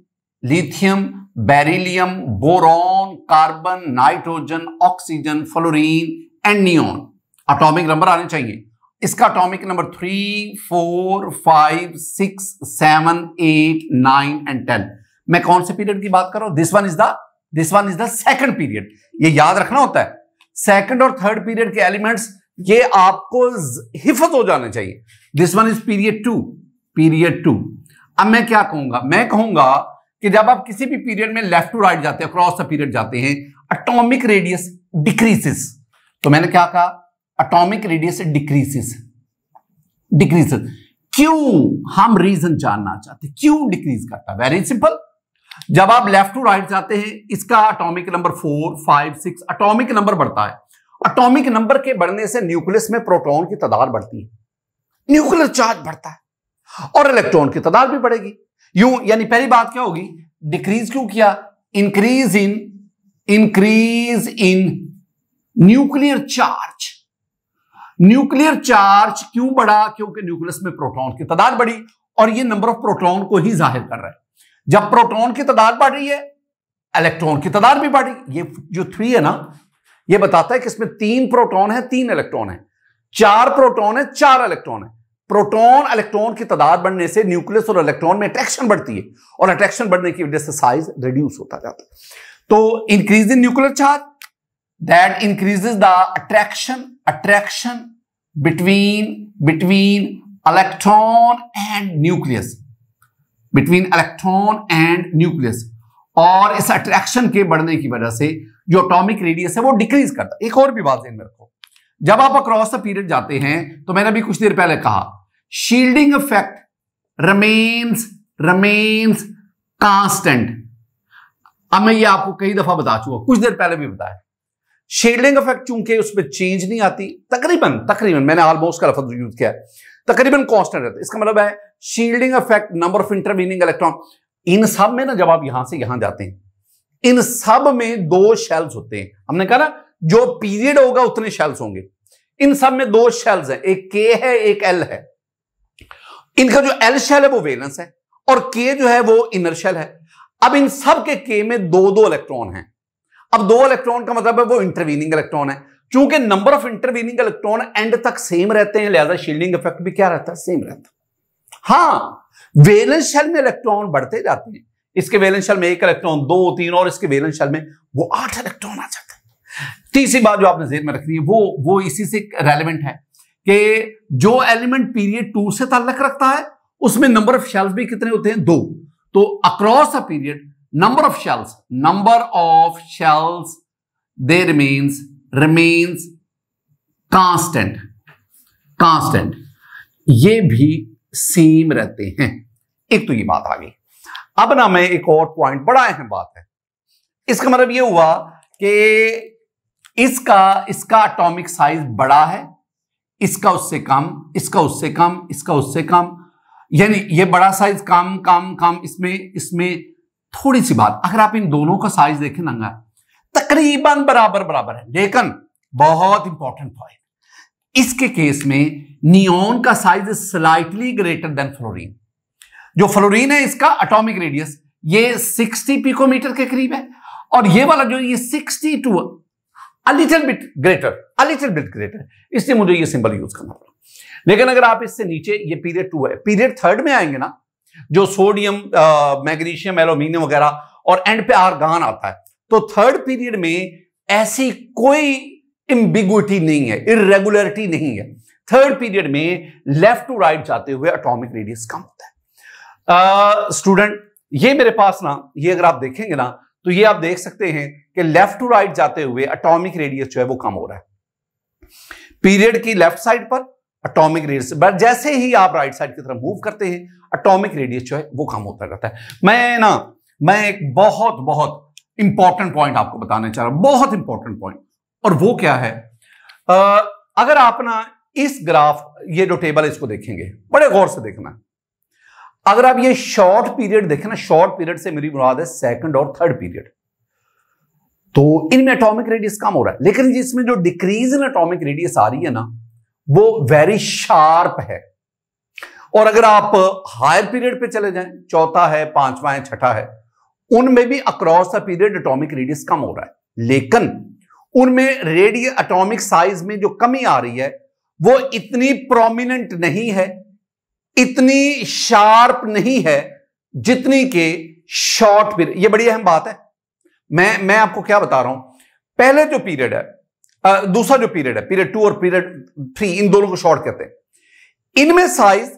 lithium beryllium boron carbon nitrogen oxygen fluorine and neon atomic number आने चाहिए इसका atomic number three four five six seven eight nine and ten मैं कौन से पीरियड की बात कर रहा हूं this one is the this one is the second period ये याद रखना होता है सेकंड और थर्ड पीरियड के एलिमेंट्स ये आपको हिफत हो जाने चाहिए this one is period two period two अब मैं क्या कहूंगा मैं कहूंगा कि जब आप किसी भी पीरियड में लेफ्ट टू राइट जाते हैं अक्रॉस द पीरियड जाते हैं अटोमिक रेडियस डिक्रीसेस तो मैंने क्या कहा अटोमिक रेडियस डिक्रीसेस डिक्रीसेस क्यों हम रीजन जानना चाहते क्यों डिक्रीज करता है वेरी सिंपल जब आप लेफ्ट टू राइट जाते हैं इसका atomic number four five six atomic number बढ़ता है अटोमिक नंबर के बढ़ने से न्यूक्लियस में प्रोटोन की तादाद बढ़ती है न्यूक्लियर चार्ज बढ़ता है और इलेक्ट्रॉन की तादाद भी बढ़ेगी यूं यानी पहली बात क्या होगी डिक्रीज क्यों किया increase in increase in nuclear charge nuclear charge क्यों बढ़ा क्योंकि न्यूक्लियस में प्रोटॉन की तादाद बढ़ी और ये नंबर ऑफ प्रोटॉन को ही जाहिर कर रहा है जब प्रोटॉन की तादाद बढ़ रही है इलेक्ट्रॉन की तादाद भी बढ़ी ये जो थ्री है ना ये बताता है कि इसमें तीन प्रोटॉन है तीन इलेक्ट्रॉन है चार प्रोटॉन है चार इलेक्ट्रॉन है प्रोटॉन इलेक्ट्रॉन की तादाद बढ़ने से न्यूक्लियस और इलेक्ट्रॉन में अट्रैक्शन बढ़ती है और अट्रैक्शन बढ़ने की वजह से साइज रिड्यूस होता जाता है तो increase in nuclear charge that increases the attraction attraction between between electron and nucleus between electron and nucleus और इस अट्रैक्शन के बढ़ने की वजह से जो अटोमिक रेडियस है वो डिक्रीज करता है एक और भी बात ध्यान में रखो जब आप अक्रॉस द पीरियड जाते हैं तो मैंने अभी कुछ देर पहले कहा shielding effect remains remains constant अब मैं ये आपको कई दफा बता चुका कुछ देर पहले भी बताया शेडिंग इफेक्ट चूंकि उसमें चेंज नहीं आती तकरीबन तकरीबन मैंने ऑलमोस्ट का लफ्ज यूज किया तकरीबन कॉन्स्टेंट रहता है इसका मतलब है shielding effect number of intervening electron इन सब में ना जब आप यहां से यहां जाते हैं इन सब में दो शेल्स होते हैं हमने कहा ना जो पीरियड होगा उतने शेल्स होंगे इन सब में दो शेल्स हैं एक के है एक एल है इनका जो एल शेल है वो वेलेंस है और के जो है वो इनर शेल है अब इन सब के के में दो दो इलेक्ट्रॉन हैं अब दो इलेक्ट्रॉन का मतलब है वो इंटरवीनिंग इलेक्ट्रॉन है चूंकि number of intervening electron end तक सेम रहते हैं लिहाजा शील्डिंग इफेक्ट भी क्या रहता है सेम रहता है हाँ वेलेंस शेल में इलेक्ट्रॉन बढ़ते जाते हैं इसके वेलेंस शेल में एक इलेक्ट्रॉन दो तीन और इसके वेलेंस शेल में वो आठ इलेक्ट्रॉन आ जाते हैं तीसरी बात जो आपने जेर में रखनी है वो वो इसी से रेलिवेंट है कि जो एलिमेंट पीरियड टू से ताल्लक रखता है उसमें नंबर ऑफ शेल्स भी कितने होते हैं दो तो across a period number of shells number of shells they remains remains constant constant ये भी सेम रहते हैं एक तो ये बात आ गई अब ना मैं एक और पॉइंट बड़ा अहम बात है इसका मतलब ये हुआ कि इसका इसका एटॉमिक साइज बड़ा है इसका उससे कम इसका उससे कम इसका उससे कम यानी ये बड़ा साइज कम कम कम इसमें इसमें थोड़ी सी बात अगर आप इन दोनों का साइज देखें नंगा तकरीबन बराबर बराबर है लेकिन बहुत इंपॉर्टेंट पॉइंट इसके केस में नियोन का size slightly greater than fluorine जो फ्लोरीन है इसका अटोमिक रेडियस ये 60 पिकोमीटर के करीब है और ये वाला जो ये 62 to a little bit greater a little bit greater इसलिए मुझे ये सिंबल यूज करना पड़ा लेकिन अगर आप इससे नीचे ये पीरियड टू है पीरियड थर्ड में आएंगे ना जो सोडियम मैग्नीशियम एलोमिनियम वगैरह और एंड पे आर्गान आता है तो थर्ड पीरियड में ऐसी कोई इम्बिगुटी नहीं है इरेगुलरिटी नहीं है थर्ड पीरियड में लेफ्ट टू राइट जाते हुए अटोमिक रेडियस कम होता है स्टूडेंट ये मेरे पास ना ये अगर आप देखेंगे ना तो ये आप देख सकते हैं कि लेफ्ट टू राइट जाते हुए अटोमिक रेडियस जो है वो कम हो रहा है पीरियड की लेफ्ट साइड पर अटोमिक रेडियस बट जैसे ही आप राइट साइड की तरफ मूव करते हैं अटोमिक रेडियस जो है वो कम होता रहता है मैं ना मैं एक बहुत बहुत इंपॉर्टेंट पॉइंट आपको बताना चाह रहा हूं बहुत इंपॉर्टेंट पॉइंट और वो क्या है आ, अगर आप ना इस ग्राफ ये जो टेबल है इसको देखेंगे बड़े गौर से देखना अगर आप ये शॉर्ट पीरियड देखें ना शॉर्ट पीरियड से मेरी मुराद है सेकंड और थर्ड पीरियड तो इनमें अटोमिक रेडियस कम हो रहा है लेकिन जिसमें जो डिक्रीज इन अटोमिक रेडियस आ रही है ना वो वेरी शार्प है और अगर आप हायर पीरियड पे चले जाएं चौथा है पांचवा है छठा है उनमें भी across the period atomic radius कम हो रहा है लेकिन उनमें रेडियो एटॉमिक साइज में जो कमी आ रही है वो इतनी प्रोमिनेंट नहीं है इतनी शार्प नहीं है जितनी के शॉर्ट पीरियड ये बड़ी अहम बात है मैं मैं आपको क्या बता रहा हूं पहले जो पीरियड है दूसरा जो पीरियड है पीरियड टू और पीरियड थ्री इन दोनों को शॉर्ट कहते हैं इनमें साइज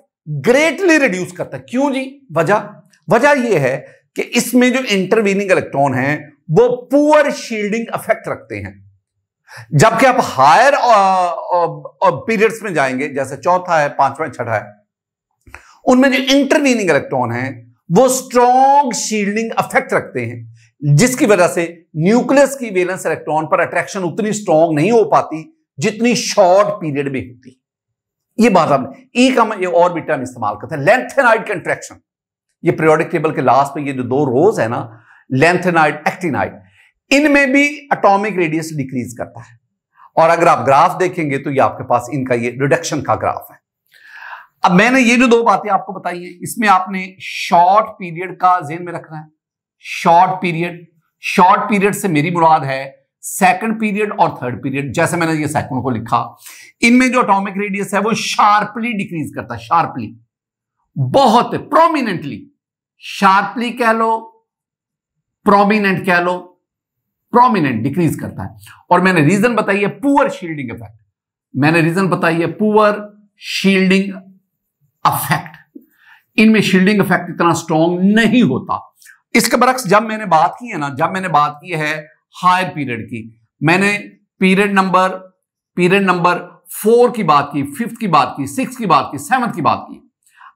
ग्रेटली रिड्यूस करता है क्यों जी वजह वजह यह है कि इसमें जो इंटरवीनिंग इलेक्ट्रॉन है वो पुअर शील्डिंग इफेक्ट रखते हैं जबकि आप हायर पीरियड्स में जाएंगे जैसे चौथा है पांचवा छठा है उनमें जो इंटरवीनिंग इलेक्ट्रॉन है वो स्ट्रॉन्ग शील्डिंग इफेक्ट रखते हैं जिसकी वजह से न्यूक्लियस की वेलेंस इलेक्ट्रॉन पर अट्रैक्शन उतनी स्ट्रॉन्ग नहीं हो पाती जितनी शॉर्ट पीरियड में होती ये बात आपने ई e का हम ये भी टर्म इस्तेमाल करते हैं लेंथेनाइड कंट्रैक्शन ये प्रियोडिक टेबल के लास्ट में ये जो दो रोज है ना लेंथेनाइड एक्टिनाइड इनमें भी अटोमिक रेडियस डिक्रीज करता है और अगर आप ग्राफ देखेंगे तो ये आपके पास इनका ये रिडक्शन का ग्राफ है अब मैंने ये जो दो बातें आपको बताई है इसमें आपने शॉर्ट पीरियड का जेन में रखना है शॉर्ट पीरियड शॉर्ट पीरियड से मेरी मुराद है सेकंड पीरियड और थर्ड पीरियड जैसे मैंने ये सेकंड को लिखा इनमें जो अटोमिक रेडियस है वो शार्पली डिक्रीज करता है शार्पली बहुत प्रोमिनेंटली शार्पली कह लो प्रोमिनेंट कह लो प्रोमिनेंट डिक्रीज करता है और मैंने रीजन बताई है पुअर शील्डिंग इफेक्ट मैंने रीजन बताई है पुअर शील्डिंग अफेक्ट इनमें शील्डिंग इफेक्ट इतना स्ट्रांग नहीं होता इसके बरक्स जब मैंने बात की है ना जब मैंने बात की है हायर पीरियड की मैंने period number period number four की बात की फिफ्थ की बात की सिक्स की बात की सेवंथ की बात की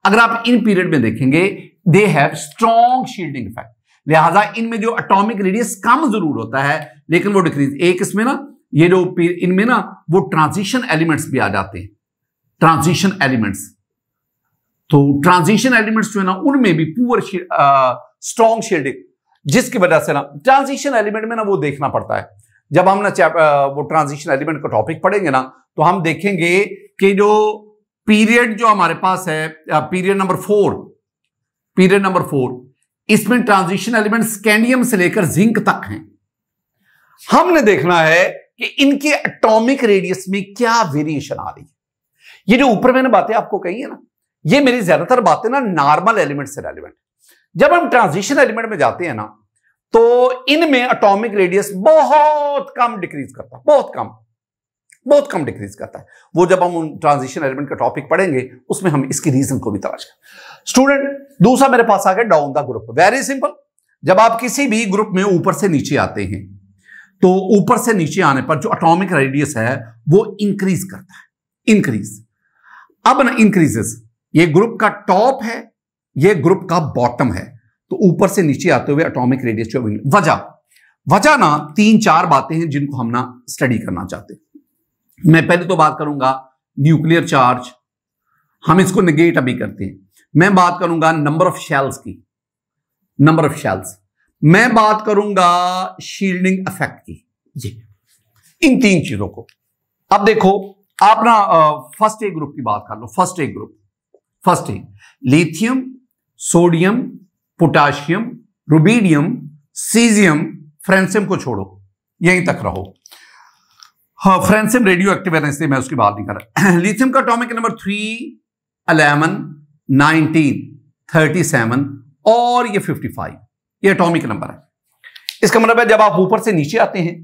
अगर आप इन पीरियड में देखेंगे they have strong shielding effect लिहाजा इनमें जो अटोमिक रेडियस कम जरूर होता है लेकिन वो डिक्रीज एक इसमें ना ये जो इनमें ना वो ट्रांजिशन एलिमेंट्स भी आ जाते हैं ट्रांजिशन एलिमेंट्स तो ट्रांजिशन एलिमेंट्स जो है ना उनमें भी पुअर स्ट्रॉन्ग शेडिंग जिसकी वजह से ना ट्रांजिशन एलिमेंट में ना वो देखना पड़ता है जब हम ना वो ट्रांजिशन एलिमेंट का टॉपिक पढ़ेंगे ना तो हम देखेंगे कि जो पीरियड जो हमारे पास है period number four period number four इसमें ट्रांजिशन एलिमेंट स्कैंडियम से लेकर जिंक तक है हमने देखना है कि इनके एटॉमिक रेडियस में क्या वेरिएशन आ रही है ये जो ऊपर मैंने बातें आपको कही है ना ये मेरी ज्यादातर बातें ना नॉर्मल एलिमेंट से रेलिवेंट जब हम ट्रांजिशन एलिमेंट में जाते हैं ना तो इनमें अटोमिक रेडियस बहुत कम डिक्रीज करता है बहुत कम बहुत कम डिक्रीज करता है वो जब हम उन ट्रांजिशन एलिमेंट का टॉपिक पढ़ेंगे उसमें हम इसकी रीजन को भी तलाश करें स्टूडेंट दूसरा मेरे पास आ गया down the group very simple जब आप किसी भी ग्रुप में ऊपर से नीचे आते हैं तो ऊपर से नीचे आने पर जो अटोमिक रेडियस है वो इंक्रीज करता है इंक्रीज अब ना इंक्रीजेस ये ग्रुप का टॉप है ये ग्रुप का बॉटम है तो ऊपर से नीचे आते हुए एटॉमिक रेडियस वजह वजह ना तीन चार बातें हैं जिनको हम ना स्टडी करना चाहते मैं पहले तो बात करूंगा न्यूक्लियर चार्ज हम इसको निगेट अभी करते हैं मैं बात करूंगा नंबर ऑफ शेल्स की नंबर ऑफ शेल्स मैं बात करूंगा शील्डिंग इफेक्ट की जी इन तीन चीजों को अब देखो आप ना फर्स्ट ए ग्रुप की बात कर लो first A group first A lithium sodium potassium rubidium caesium francium को छोड़ो यहीं तक रहो हाँ फ्रेंसियम रेडियो एक्टिव है इसलिए मैं उसकी बात नहीं कर रहा लिथियम का atomic number three eleven nineteen thirty seven और ये फिफ्टी फाइव ये अटोमिक नंबर है इसका मतलब है जब आप ऊपर से नीचे आते हैं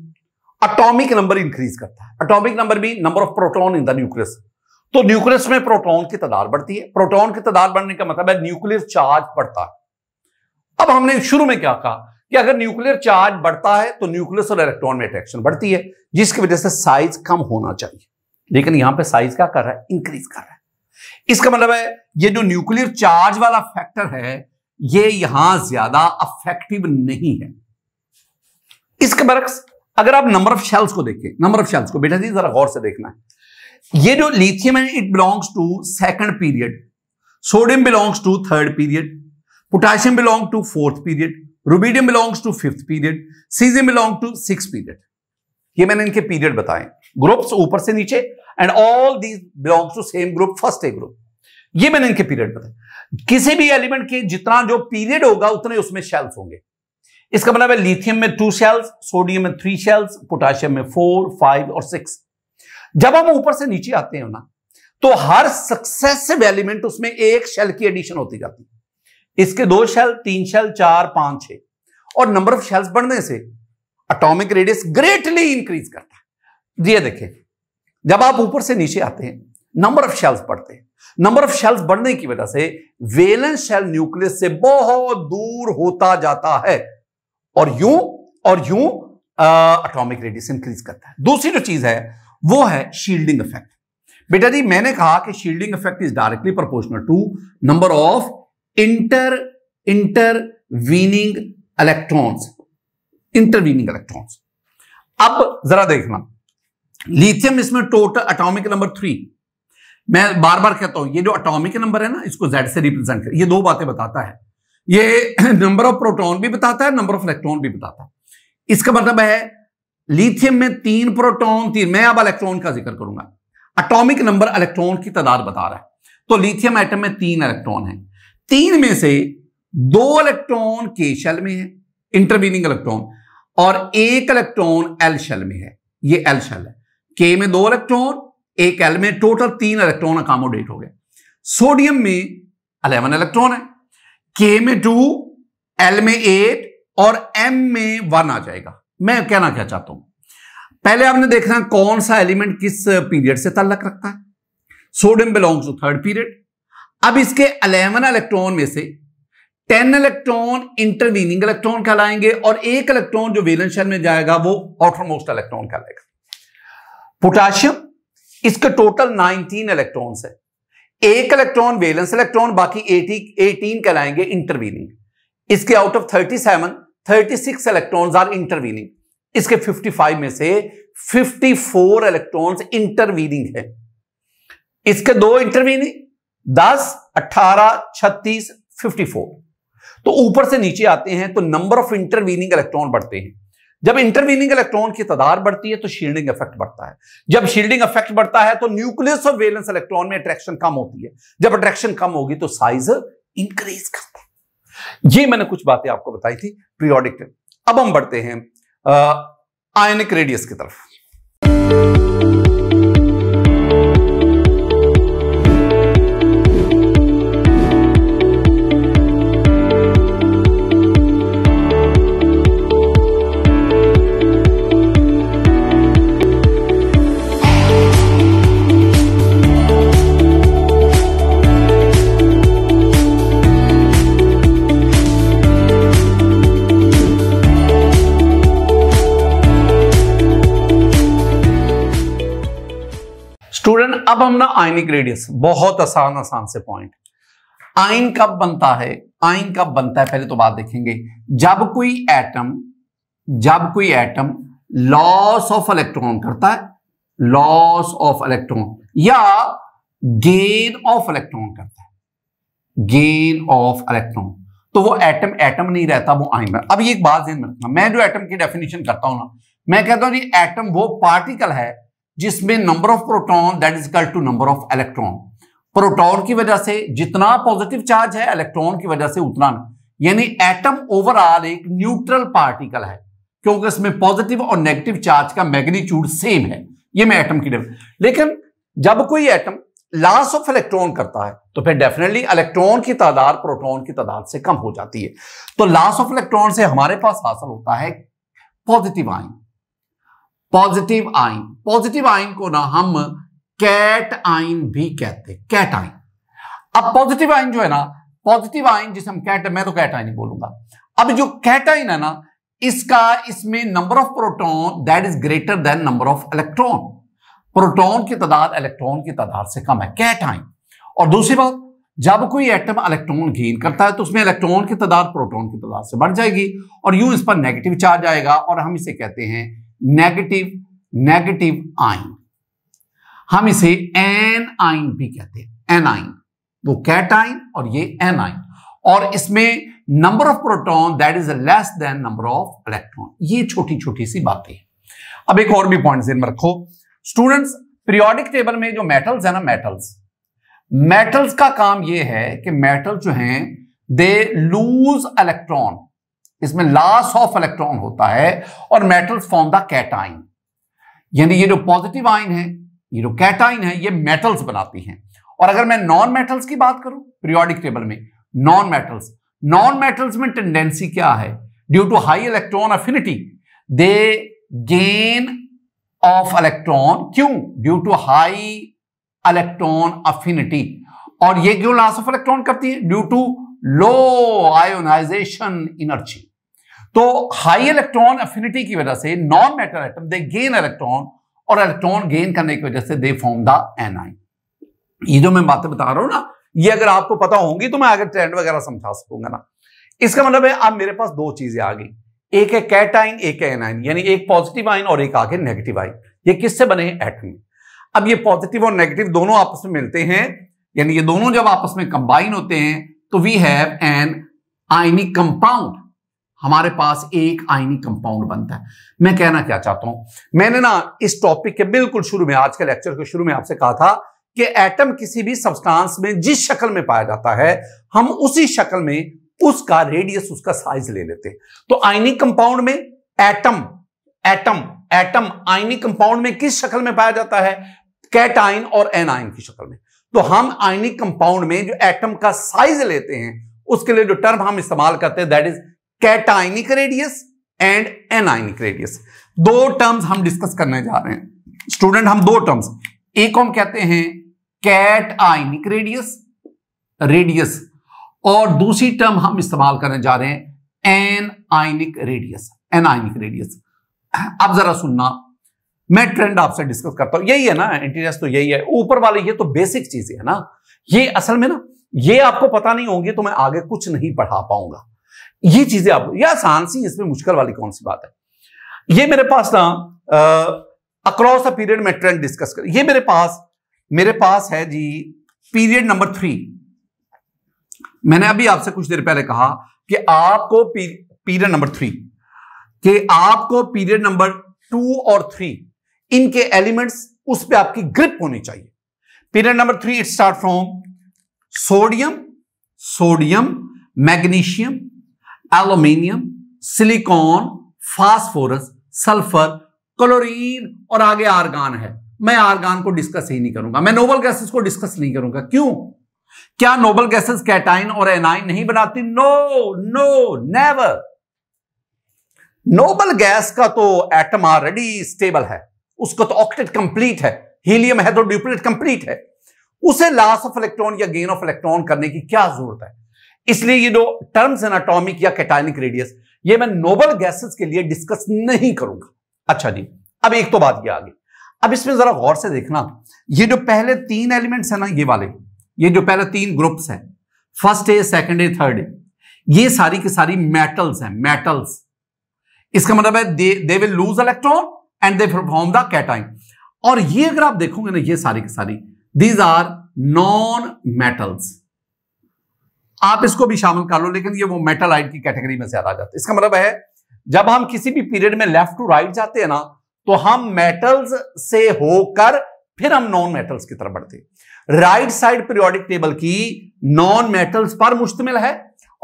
अटोमिक नंबर इंक्रीज करता है अटोमिक नंबर भी number of proton in the nucleus तो न्यूक्लियस में प्रोटॉन की तादाद बढ़ती है प्रोटॉन की तादाद बढ़ने का मतलब है न्यूक्लियर चार्ज बढ़ता है अब हमने शुरू में क्या कहा कि अगर न्यूक्लियर चार्ज बढ़ता है तो न्यूक्लियस और इलेक्ट्रॉन में अट्रैक्शन बढ़ती है जिसकी वजह से साइज कम होना चाहिए लेकिन यहां पर साइज क्या कर रहा है इंक्रीज कर रहा है इसका मतलब है ये जो न्यूक्लियर चार्ज वाला फैक्टर है ये यहां ज्यादा अफेक्टिव नहीं है इसके बरक्स अगर आप नंबर ऑफ शेल्स को देखें नंबर ऑफ शेल्स को बेटा जी जरा गौर से देखना है ये जो लिथियम है it belongs to second period sodium belongs to third period potassium belong to fourth period rubidium belongs to fifth period caesium belong to six period ये मैंने इनके पीरियड बताए ग्रुप्स ऊपर से नीचे and all these belongs to same group first A group ये मैंने इनके पीरियड बताए किसी भी एलिमेंट के जितना जो पीरियड होगा उतने उसमें शेल्स होंगे इसका मतलब है लिथियम में टू शेल्स सोडियम में थ्री शेल्स पोटासियम में फोर फाइव और सिक्स जब हम ऊपर से नीचे आते हैं ना तो हर सक्सेसिव एलिमेंट उसमें एक शेल की एडिशन होती जाती है इसके दो शेल तीन शेल चार पांच छह और नंबर ऑफ शेल्स बढ़ने से अटोमिक रेडियस ग्रेटली इंक्रीज करता है ये देखें जब आप ऊपर से नीचे आते हैं नंबर ऑफ शेल्स बढ़ते हैं नंबर ऑफ शेल्स बढ़ने की वजह से वेलेंस शेल न्यूक्लियस से बहुत दूर होता जाता है और यूं और यूं अटोमिक रेडियस इंक्रीज करता है दूसरी जो चीज है वो है शील्डिंग इफेक्ट बेटा जी मैंने कहा कि shielding effect is directly proportional to number of inter intervening electrons intervening electrons अब जरा देखना लिथियम इसमें टोटल अटोमिक नंबर थ्री मैं बार बार कहता हूं ये जो अटोमिक नंबर है ना इसको जेड से रिप्रेजेंट कर ये दो बातें बताता है ये नंबर ऑफ प्रोटॉन भी बताता है नंबर ऑफ इलेक्ट्रॉन भी बताता है इसका मतलब है लिथियम में तीन प्रोटॉन तीन मैं अब इलेक्ट्रॉन का जिक्र करूंगा अटोमिक नंबर इलेक्ट्रॉन की तादाद बता रहा है तो लिथियम आइटम में तीन इलेक्ट्रॉन है तीन में से दो इलेक्ट्रॉन के शेल में है इंटरवीनिंग इलेक्ट्रॉन और एक इलेक्ट्रॉन एल शेल में है ये एल शेल है के में दो इलेक्ट्रॉन एक एल में टोटल तीन इलेक्ट्रॉन अकोमोडेट हो गए सोडियम में अलेवन इलेक्ट्रॉन है के में टू एल में एट और एम में वन आ जाएगा मैं कहना क्या चाहता हूं पहले आपने देखना कौन सा एलिमेंट किस पीरियड से ताल्लक रखता है sodium belongs to third period अब इसके अलेवन इलेक्ट्रॉन में से टेन इलेक्ट्रॉन इंटरवीनिंग इलेक्ट्रॉन कहलाएंगे और एक इलेक्ट्रॉन जो वेलन शेल में जाएगा वो ऑटरमोस्ट इलेक्ट्रॉन कहलाएगा पोटाशियम इसके टोटल 19 इलेक्ट्रॉन है एक इलेक्ट्रॉन वेलेंस इलेक्ट्रॉन बाकी एटीन 18 कहलाएंगे इंटरवीनिंग इसके out of 37 36 electrons are intervening इसके 55 में से 54 इलेक्ट्रॉन्स इंटरवीनिंग है इसके दो इंटरवीनिंग 10, 18, 36, 54 तो ऊपर से नीचे आते हैं तो नंबर ऑफ इंटरवीनिंग इलेक्ट्रॉन बढ़ते हैं जब इंटरवीनिंग इलेक्ट्रॉन की तादाद बढ़ती है तो शील्डिंग इफेक्ट बढ़ता है जब शील्डिंग इफेक्ट बढ़ता है तो न्यूक्लियस ऑफ वेलेंस इलेक्ट्रॉन में अट्रैक्शन कम होती है जब अट्रैक्शन कम होगी तो साइज इंक्रीज करता है ये मैंने कुछ बातें आपको बताई थी प्रियोडिक अब हम बढ़ते हैं आयनिक रेडियस की तरफ अब हम ना आयनिक रेडियस बहुत आसान आसान से पॉइंट आयन कब बनता है आयन कब बनता है पहले तो बात देखेंगे जब कोई एटम जब कोई एटम लॉस ऑफ इलेक्ट्रॉन करता है लॉस ऑफ इलेक्ट्रॉन या गेन ऑफ इलेक्ट्रॉन करता है गेन ऑफ इलेक्ट्रॉन तो वो एटम एटम नहीं रहता वो आयन में अब ये एक बात ध्यान रखना मैं जो एटम की डेफिनेशन करता हूं ना मैं कहता हूं जी एटम वो पार्टिकल है जिसमें number of proton that is equal to number of electron proton की वजह से जितना पॉजिटिव चार्ज है इलेक्ट्रॉन की वजह से उतना यानी एटम ओवरऑल एक न्यूट्रल पार्टिकल है क्योंकि इसमें पॉजिटिव और नेगेटिव चार्ज का मैग्नीट्यूड सेम है ये मैं एटम की लेकिन जब कोई एटम लॉस ऑफ इलेक्ट्रॉन करता है तो फिर डेफिनेटली इलेक्ट्रॉन की तादाद प्रोटॉन की तादाद से कम हो जाती है तो लॉस ऑफ इलेक्ट्रॉन से हमारे पास हासिल होता है positive ion positive ion positive ion को ना हम कैट आइन भी कहते हैं कैट आइन अब पॉजिटिव आइन जो है ना पॉजिटिव आइन जिसे हम कैट मैं तो कैट आइन बोलूंगा अब जो कैट आइन है ना इसका इसमें number of proton that is greater than number of electron proton की तादाद इलेक्ट्रॉन की तादाद से कम है कैट आइन और दूसरी बात जब कोई एटम इलेक्ट्रॉन गेन करता है तो उसमें इलेक्ट्रॉन की तादाद प्रोटॉन की तादाद से बढ़ जाएगी और यूं इस पर नेगेटिव चार्ज आएगा और हम इसे कहते हैं नेगेटिव नेगेटिव आइन हम इसे एन आइन भी कहते हैं एन आइन वो कैट आइन और ये एन आइन और इसमें number of proton that is less than number of electron ये छोटी छोटी सी बातें हैं अब एक और भी पॉइंट में रखो स्टूडेंट्स पीरियोडिक टेबल में जो मेटल्स है ना मेटल्स मेटल्स का काम यह है कि मेटल जो हैं दे लूज इलेक्ट्रॉन इसमें लॉस ऑफ इलेक्ट्रॉन होता है और मेटल फॉर्म द कैटाइन यानी ये जो पॉजिटिव आइन है ये जो कैटाइन है ये मेटल्स बनाती हैं और अगर मैं नॉन मेटल्स की बात करूं पीरियोडिक टेबल में नॉन मेटल्स नॉन मेटल्स में टेंडेंसी क्या है due to high electron affinity they gain of electron क्यों due to high electron affinity और ये क्यों लॉस ऑफ इलेक्ट्रॉन करती है due to low ionisation energy तो हाई इलेक्ट्रॉन अफिनिटी की वजह से non metal atom they gain electron और इलेक्ट्रॉन गेन करने की वजह से दे फॉर्म द एनआई ये जो मैं बातें बता रहा हूं ना ये अगर आपको पता होंगी तो मैं आगे ट्रेंड वगैरह समझा सकूंगा ना इसका मतलब है अब मेरे पास दो चीजें आ गई एक है आइन एक है एनआईन यानी एक पॉजिटिव आइन और एक आगे नेगेटिव आइन ये किससे बने एटम अब ये पॉजिटिव और नेगेटिव दोनों आपस में मिलते हैं यानी ये दोनों जब आपस में कंबाइन होते हैं तो we have an ionic compound हमारे पास एक आयनी कंपाउंड बनता है मैं कहना क्या चाहता हूं मैंने ना इस टॉपिक के बिल्कुल शुरू में आज के लेक्चर के शुरू में आपसे कहा था कि एटम किसी भी सब्सटेंस में जिस शक्ल में पाया जाता है हम उसी शक्ल में उसका रेडियस उसका साइज ले लेते हैं तो आयनिक कंपाउंड में atom atom atom ionic compound में किस शक्ल में पाया जाता है आइन और आइन की शक्ल में तो हम आयनिक कंपाउंड में जो एटम का साइज लेते हैं उसके लिए जो टर्म हम इस्तेमाल करते हैं that is cationic radius and anionic radius दो टर्म्स हम डिस्कस करने जा रहे हैं स्टूडेंट हम दो टर्म्स एक हम कहते हैं कैट आइनिक रेडियस रेडियस और दूसरी टर्म हम इस्तेमाल करने जा रहे हैं anionic radius anionic radius अब जरा सुनना मैं ट्रेंड आपसे डिस्कस करता हूं यही है ना एंटीरियस तो यही है ऊपर वाले ये तो बेसिक चीजें है ना ये असल में ना ये आपको पता नहीं होंगे तो मैं आगे कुछ नहीं पढ़ा पाऊंगा ये चीजें आप या आसान सी इसमें मुश्किल वाली कौन सी बात है ये मेरे पास ना अक्रॉस द पीरियड में ट्रेंड डिस्कस कर ये मेरे पास मेरे पास है जी पीरियड नंबर थ्री मैंने अभी आपसे कुछ देर पहले कहा कि आपको पीरियड नंबर थ्री कि आपको पीरियड नंबर टू और थ्री इनके एलिमेंट्स उस पर आपकी ग्रिप होनी चाहिए period number three it start from sodium sodium magnesium aluminium silicon phosphorus sulphur chlorine और आगे आर्गान है मैं आर्गान को डिस्कस ही नहीं करूंगा मैं नोबल गैसेस को डिस्कस नहीं करूंगा क्यों क्या नोबल गैसेस कैटाइन और एनाइन नहीं बनाती no no never noble gas का तो एटम ऑलरेडी स्टेबल है उसका तो ऑक्टेट कंप्लीट है हीलियम है तो ड्यूप्लेट कंप्लीट है उसे लॉस ऑफ इलेक्ट्रॉन या गेन ऑफ इलेक्ट्रॉन करने की क्या जरूरत है इसलिए ये दो टर्म्स एन अटोमिक या कैटायनिक रेडियस ये मैं नोबल गैसेस के लिए डिस्कस नहीं करूंगा अच्छा जी अब एक तो बात ये आगे अब इसमें जरा गौर से देखना ये जो पहले तीन एलिमेंट्स है ना ये वाले ये जो पहले तीन ग्रुप्स हैं first A second A third A ये सारी की सारी मेटल्स हैं मेटल्स इसका मतलब है they they will lose electron and they form the cation और ये अगर आप देखोगे ना ये सारी की सारी दीज आर नॉन मेटल्स आप इसको भी शामिल कर लो लेकिन ये वो मेटल आइड की कैटेगरी में ज्यादा जाता है इसका मतलब है जब हम किसी भी पीरियड में लेफ्ट टू राइट जाते हैं ना तो हम मेटल्स से होकर फिर हम नॉन मेटल्स की तरफ बढ़ते राइट साइड पीरियोडिक टेबल की नॉन मेटल्स पर मुश्तमिल है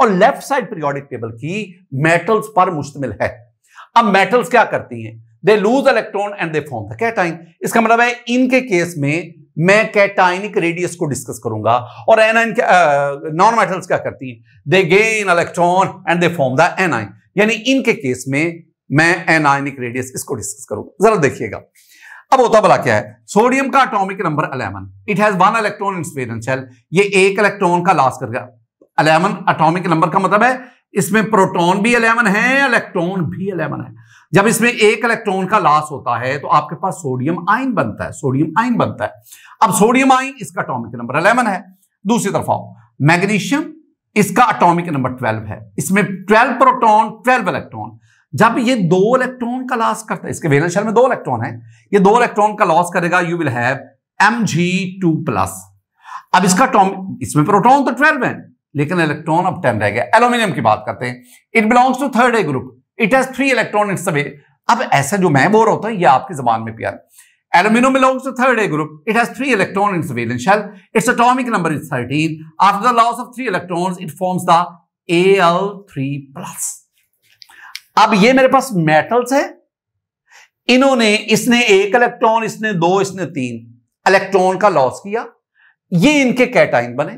और लेफ्ट साइड पीरियोडिक टेबल की मेटल्स पर मुश्तमिल है अब मेटल्स क्या करती हैं they lose electron and they form the cation इसका मतलब है इनके केस में मैं कैटाइनिक रेडियस को डिस्कस करूंगा और एनाइन नॉन मेटल्स क्या करती हैं they gain electron and they form the anion यानी इनके केस में मैं एनाइनिक रेडियस इसको डिस्कस करूंगा जरा देखिएगा अब होता भला क्या है सोडियम का atomic number eleven it has one electron in स्पेरन शेल ये एक इलेक्ट्रॉन का लॉस कर गया अलेवन अटोमिक नंबर का मतलब है इसमें प्रोटॉन भी अलेवन है इलेक्ट्रॉन भी अलेवन है जब इसमें एक इलेक्ट्रॉन का लॉस होता है तो आपके पास सोडियम आयन बनता है सोडियम आयन बनता है अब सोडियम आयन इसका अटोमिक नंबर अलेवन है दूसरी तरफ आओ मैग्नीशियम इसका अटोमिक नंबर ट्वेल्व है इसमें ट्वेल्व प्रोटोन ट्वेल्व इलेक्ट्रॉन जब ये दो इलेक्ट्रॉन का लॉस करता है इसके वेलन शेल में दो इलेक्ट्रॉन है ये दो इलेक्ट्रॉन का लॉस करेगा you will have M G two plus अब इसका इसमें प्रोटॉन तो ट्वेल्व है लेकिन इलेक्ट्रॉन अब टेन रह गया एलोमिनियम की बात करते हैं it belongs to third A group it has three electron its away अब ऐसा जो मैं बोल रहा होता है ये आपकी जबान में प्यार aluminium belongs to third A group it has three electron in its valence shell its atomic number is 13. After the loss of three electrons it forms the Al3+. अब ये मेरे पास मेटल्स है इन्होंने इसने एक इलेक्ट्रॉन इसने दो इसने तीन इलेक्ट्रॉन का लॉस किया ये इनके कैटाइन बने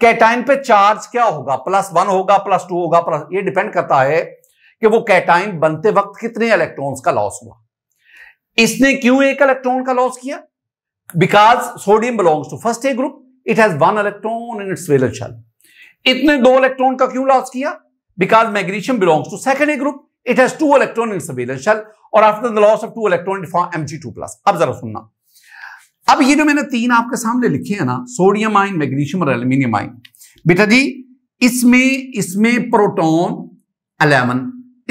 कैटाइन पे चार्ज क्या होगा प्लस वन होगा प्लस टू होगा प्लस ये डिपेंड करता है कि वो कैटाइन बनते वक्त कितने इलेक्ट्रॉन्स का लॉस हुआ इसने क्यों एक इलेक्ट्रॉन का लॉस किया because sodium belongs to first A group it has one electron in its वेलर शेल इतने दो इलेक्ट्रॉन का क्यों लॉस किया because magnesium belongs to second A group it has two electron in वेलर शेल और after the loss of two electron it form M G plus अब जरा सुनना अब ये जो मैंने तीन आपके सामने लिखे हैं ना सोडियम आइन मैग्नीशियम और एल्यूमिनियम आइन बेटा जी इसमें इसमें प्रोटॉन 11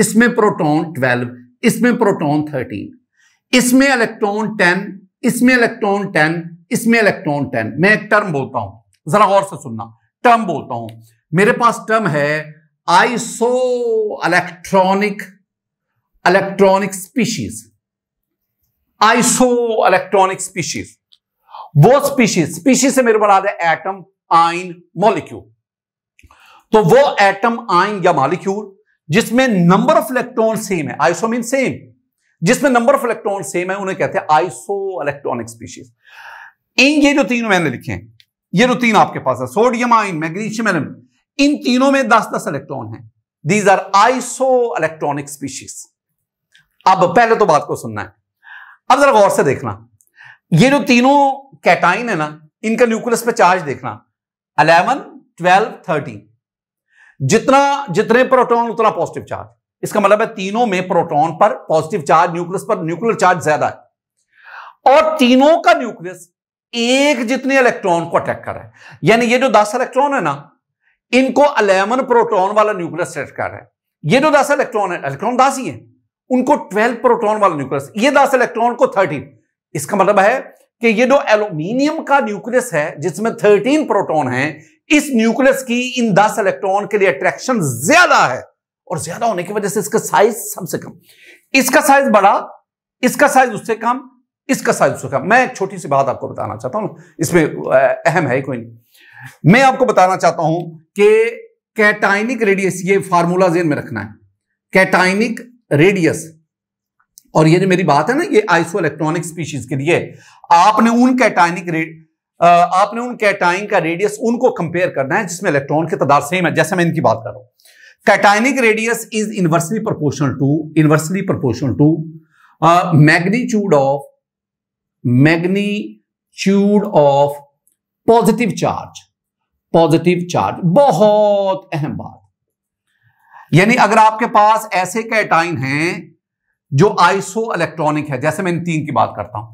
इसमें प्रोटॉन 12 इसमें प्रोटॉन 13 इसमें इलेक्ट्रॉन 10 इसमें इलेक्ट्रॉन 10 इसमें इलेक्ट्रॉन 10 मैं एक टर्म बोलता हूं जरा गौर से सुनना टर्म बोलता हूं मेरे पास टर्म है isoelectronic electronic species isoelectronic species वो स्पीशीज स्पीशीज से मेरे बड़ा एटम आइन मॉलिक्यूल तो वो एटम आइन या मॉलिक्यूल जिसमें नंबर ऑफ इलेक्ट्रॉन सेम है आइसो मीन सेम जिसमें नंबर ऑफ इलेक्ट्रॉन सेम है उन्हें कहते हैं आइसो इलेक्ट्रॉनिक स्पीशीज इन ये जो तीन मैंने लिखे हैं ये जो तीन आपके पास है सोडियम आइन मैग्नीशियम एलम इन तीनों में दस दस इलेक्ट्रॉन है these are isoelectronic species अब पहले तो बात को सुनना है अब जरा गौर से देखना ये जो तीनों कैटाइन है ना इनका न्यूक्लियस पे चार्ज देखना 11, 12, 13 जितना जितने प्रोटॉन उतना पॉजिटिव चार्ज इसका मतलब है तीनों में प्रोटॉन पर पॉजिटिव चार्ज न्यूक्लियस पर न्यूक्लियर चार्ज ज्यादा है और तीनों का न्यूक्लियस एक जितने इलेक्ट्रॉन को अटैक कर रहा है यानी ये जो दस इलेक्ट्रॉन है ना इनको अलेवन प्रोटॉन वाला न्यूक्लियस सेट कर रहा है ये जो दस इलेक्ट्रॉन है इलेक्ट्रॉन दस ही है उनको ट्वेल्व प्रोटॉन वाला न्यूक्लियस ये दस इलेक्ट्रॉन को थर्टीन इसका मतलब है कि ये जो एलुमिनियम का न्यूक्लियस है जिसमें थर्टीन प्रोटॉन है इस न्यूक्लियस की इन दस इलेक्ट्रॉन के लिए अट्रैक्शन ज्यादा है और ज्यादा होने की वजह से इसका साइज सबसे कम इसका साइज बड़ा इसका साइज उससे कम इसका साइज उससे कम मैं एक छोटी सी बात आपको बताना चाहता हूं इसमें अहम है कोई नहीं मैं आपको बताना चाहता हूं कि कैटाइनिक रेडियस ये फार्मूला जेन में रखना है कैटाइनिक रेडियस और ये जो मेरी बात है ना ये आइसो इलेक्ट्रॉनिक स्पीशीज के लिए आपने उन कैटाइनिक रेडियस आपने उन कैटाइन का रेडियस उनको कंपेयर करना है जिसमें इलेक्ट्रॉन की तादाद सेम है जैसे मैं इनकी बात कर रहा हूं cationic radius is inversely proportional to inversely proportional to magnitude of magnitude of positive charge positive charge बहुत अहम बात यानी अगर आपके पास ऐसे कैटाइन हैं जो आइसो इलेक्ट्रॉनिक है जैसे मैं इन तीन की बात करता हूं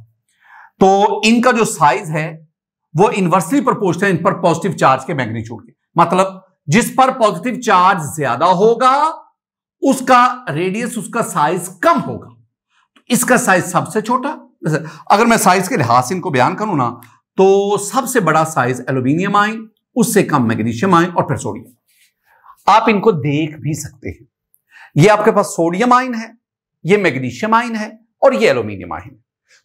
तो इनका जो साइज है वो इनवर्सली प्रपोर्शनल इन पर पॉजिटिव चार्ज के मैग्नीट्यूड के मतलब जिस पर पॉजिटिव चार्ज ज्यादा होगा उसका रेडियस उसका साइज कम होगा तो इसका साइज सबसे छोटा अगर मैं साइज के लिहाज इनको बयान करूं ना तो सबसे बड़ा साइज एल्यूमिनियम आयन उससे कम मैग्नीशियम आयन और फिर सोडियम आप इनको देख भी सकते हैं ये आपके पास सोडियम आयन है ये मैग्नीशियम आयन है और ये एल्यूमिनियम आयन है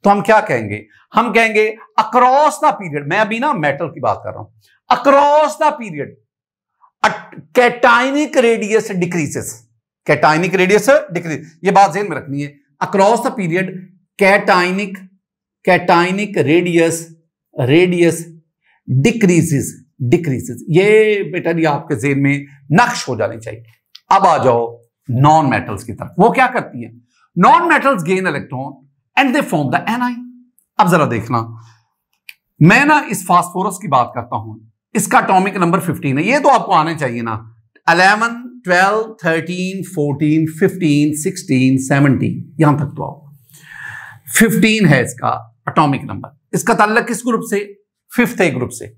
तो हम क्या कहेंगे हम कहेंगे अक्रॉस द पीरियड मैं अभी ना मेटल की बात कर रहा हूं across the period cationic radius decreases cationic radius decrease ये बात जेन में रखनी है across the period cationic cationic radius radius decreases decreases ये बेटा ये आपके जेन में नक्श हो जानी चाहिए अब आ जाओ नॉन मेटल्स की तरफ वो क्या करती है non metals gain electron and they form the an अब जरा देखना मैं ना इस फास्फोरस की बात करता हूं इसका अटोमिक नंबर 15 है ये तो आपको आने चाहिए ना 11, 12, 13, 14, 15, 16, 17 यहां तक तो आओ 15 है इसका अटोमिक नंबर इसका तल्ल किस ग्रुप से फिफ्थ ए ग्रुप से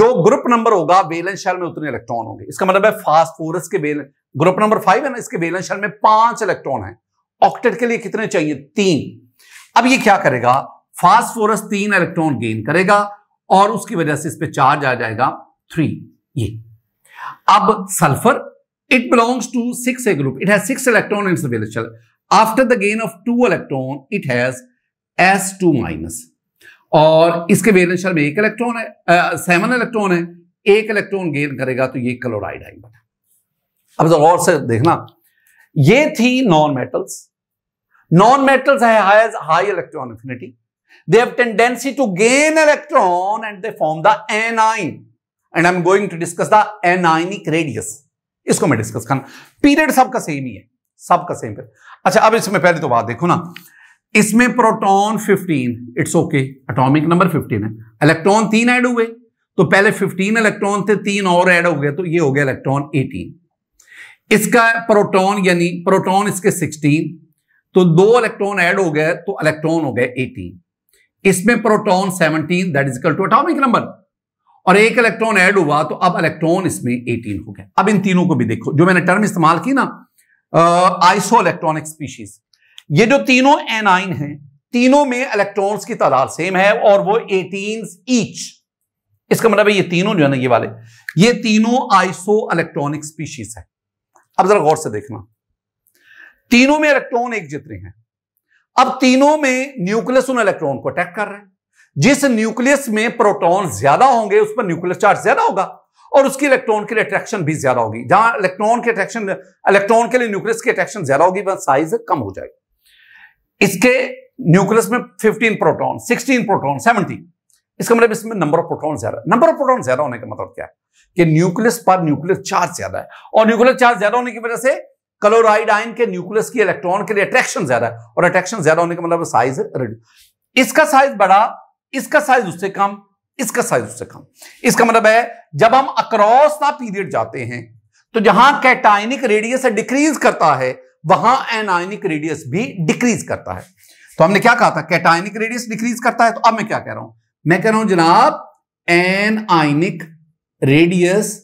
जो ग्रुप नंबर होगा बेलन शैल में उतने इलेक्ट्रॉन होंगे इसका मतलब है फास्फोरस के बेलन ग्रुप नंबर फाइव है ना इसके बेलन शैल में पांच इलेक्ट्रॉन है ऑक्टेट के लिए कितने चाहिए तीन अब ये क्या करेगा फास्फोरस तीन इलेक्ट्रॉन गेन करेगा और उसकी वजह से इस पर चार्ज आ जाएगा थ्री ये अब sulphur it belongs to six A group it 6 electron in its valence after the gain of two electron it has S two minus और इसके वेलेंस में एक इलेक्ट्रॉन है सेवन इलेक्ट्रॉन है एक इलेक्ट्रॉन गेन करेगा तो ये क्लोराइड आएगा अब जरा और से देखना ये थी non metals non metals high electron has they have tendency to gain electron and they form the anion and I am going to discuss the anionic radius इसको मैं डिस्कस करना पीरियड सबका same ही है सबका same period अच्छा अब इसमें पहले तो बात देखो ना इसमें proton 15 its okay atomic number 15 है इलेक्ट्रॉन तीन ऐड हुए तो पहले 15 इलेक्ट्रॉन थे तीन और ऐड हो गए तो ये हो गया इलेक्ट्रॉन 18 इसका प्रोटॉन यानी प्रोटॉन इसके 16 तो दो इलेक्ट्रॉन ऐड हो गए तो इलेक्ट्रॉन हो गए 18 इसमें proton 17 that is equal to atomic number और एक इलेक्ट्रॉन ऐड हुआ तो अब इलेक्ट्रॉन इसमें 18 हो गया अब इन तीनों को भी देखो जो मैंने टर्म इस्तेमाल की ना आइसो इलेक्ट्रॉनिक स्पीशीज ये जो तीनों एनाइन है तीनों में इलेक्ट्रॉन्स की तादाद सेम है और वो एटीन ईच इसका मतलब है ये तीनों जो है ना ये वाले ये तीनों आइसो इलेक्ट्रॉनिक स्पीशीज है अब जरा गौर से देखना तीनों में इलेक्ट्रॉन एक जितने हैं अब तीनों में न्यूक्लियस उन इलेक्ट्रॉन को अटैक कर रहे हैं जिस न्यूक्लियस में प्रोटॉन ज्यादा होंगे उस पर न्यूक्लियर चार्ज ज्यादा होगा और उसकी इलेक्ट्रॉन के लिए अट्रैक्शन भी ज्यादा होगी जहां इलेक्ट्रॉन के अट्रैक्शन इलेक्ट्रॉन के लिए न्यूक्लियस की अट्रैक्शन ज्यादा होगी वह साइज कम हो जाएगी इसके न्यूक्लियस में fifteen proton sixteen proton seventeen इसका मतलब इसमें नंबर ऑफ प्रोटॉन ज्यादा नंबर ऑफ प्रोटॉन ज्यादा होने का मतलब क्या है कि न्यूक्लियस पर न्यूक्लियर चार्ज ज्यादा है और न्यूक्लियर चार्ज ज्यादा होने की वजह से क्लोराइड आयन के न्यूक्लियस की इलेक्ट्रॉन के लिए अट्रैक्शन ज्यादा है और अट्रैक्शन ज्यादा होने का मतलब साइज इसका साइज बड़ा इसका साइज उससे कम इसका साइज उससे कम इसका मतलब है जब हम अक्रॉस द पीरियड जाते हैं तो जहां कैटाइनिक रेडियस डिक्रीज करता है वहां एनाइनिक रेडियस भी डिक्रीज करता है तो हमने क्या कहा था कैटाइनिक रेडियस डिक्रीज करता है तो अब मैं क्या कह रहा हूं मैं कह रहा हूं जनाब एन आइनिक रेडियस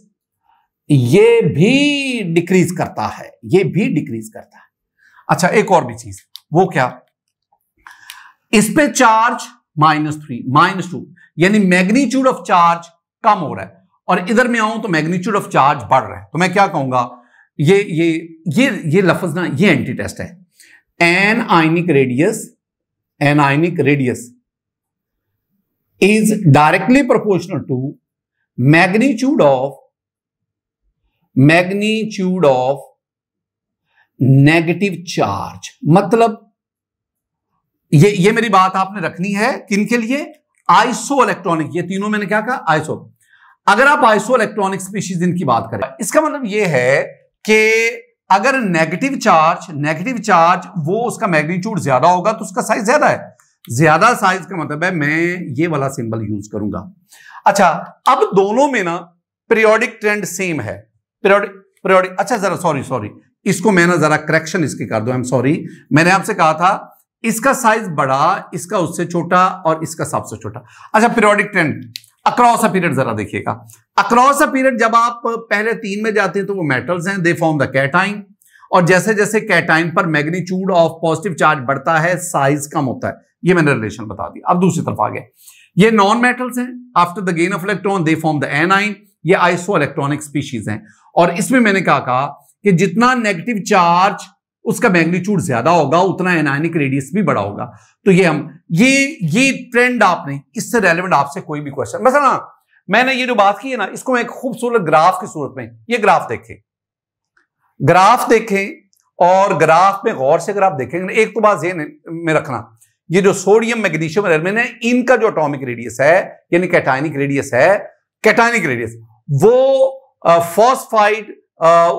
ये भी डिक्रीज करता है ये भी डिक्रीज करता है अच्छा एक और भी चीज वो क्या इस पे charge minus three minus two यानी मैग्नीट्यूड ऑफ चार्ज कम हो रहा है और इधर में आऊं तो मैग्नीट्यूड ऑफ चार्ज बढ़ रहा है तो मैं क्या कहूंगा ये ये ये ये लफज ना ये एंटी टेस्ट है anionic radius anionic radius is directly proportional to magnitude of magnitude of negative charge मतलब ये ये मेरी बात आपने रखनी है किन के लिए आइसो इलेक्ट्रॉनिक ये तीनों मैंने क्या कहा आइसो अगर आप आइसो इलेक्ट्रॉनिक स्पीशीज इनकी बात करें इसका मतलब यह है कि अगर नेगेटिव चार्ज नेगेटिव चार्ज वो उसका मैग्नीट्यूड ज्यादा होगा तो उसका साइज ज्यादा है ज्यादा साइज का मतलब है मैं ये वाला सिंबल यूज करूंगा अच्छा अब दोनों में ना पीरियोडिक ट्रेंड सेम है पीरियोडिक पीरियोडिक अच्छा जरा सॉरी सॉरी इसको मैंने जरा करेक्शन इसकी कर दो आई एम सॉरी मैंने आपसे कहा था इसका साइज बड़ा इसका उससे छोटा और इसका सबसे छोटा अच्छा periodic trend across a period जरा देखिएगा अक्रॉस अ पीरियड जब आप पहले तीन में जाते हैं तो वो मेटल्स हैं दे फॉर्म द कैटाइन और जैसे जैसे कैटाइन पर मैग्नीट्यूड ऑफ पॉजिटिव चार्ज बढ़ता है साइज कम होता है ये मैंने रिलेशन बता दिया अब दूसरी तरफ आ गए ये नॉन मेटल्स हैं after the gain of electron they form the anion ये आइसो इलेक्ट्रॉनिक स्पीशीज हैं और इसमें मैंने कहा, कहा कि जितना नेगेटिव चार्ज उसका मैग्नीट्यूड ज्यादा होगा उतना एनायनिक रेडियस भी बड़ा होगा तो ये हम ये ये ट्रेंड आपने इससे रेलिवेंट आपसे कोई भी क्वेश्चन मैं ना मैंने ये जो बात की है ना इसको मैं एक खूबसूरत ग्राफ की सूरत में ये ग्राफ देखें ग्राफ देखें और ग्राफ में गौर से अगर आप देखेंगे एक तो बात जेन में रखना ये जो सोडियम मैग्नीशियम एलमिन है इनका जो अटोमिक रेडियस है यानी कैटाइनिक रेडियस है कैटाइनिक रेडियस वो फॉस्फाइड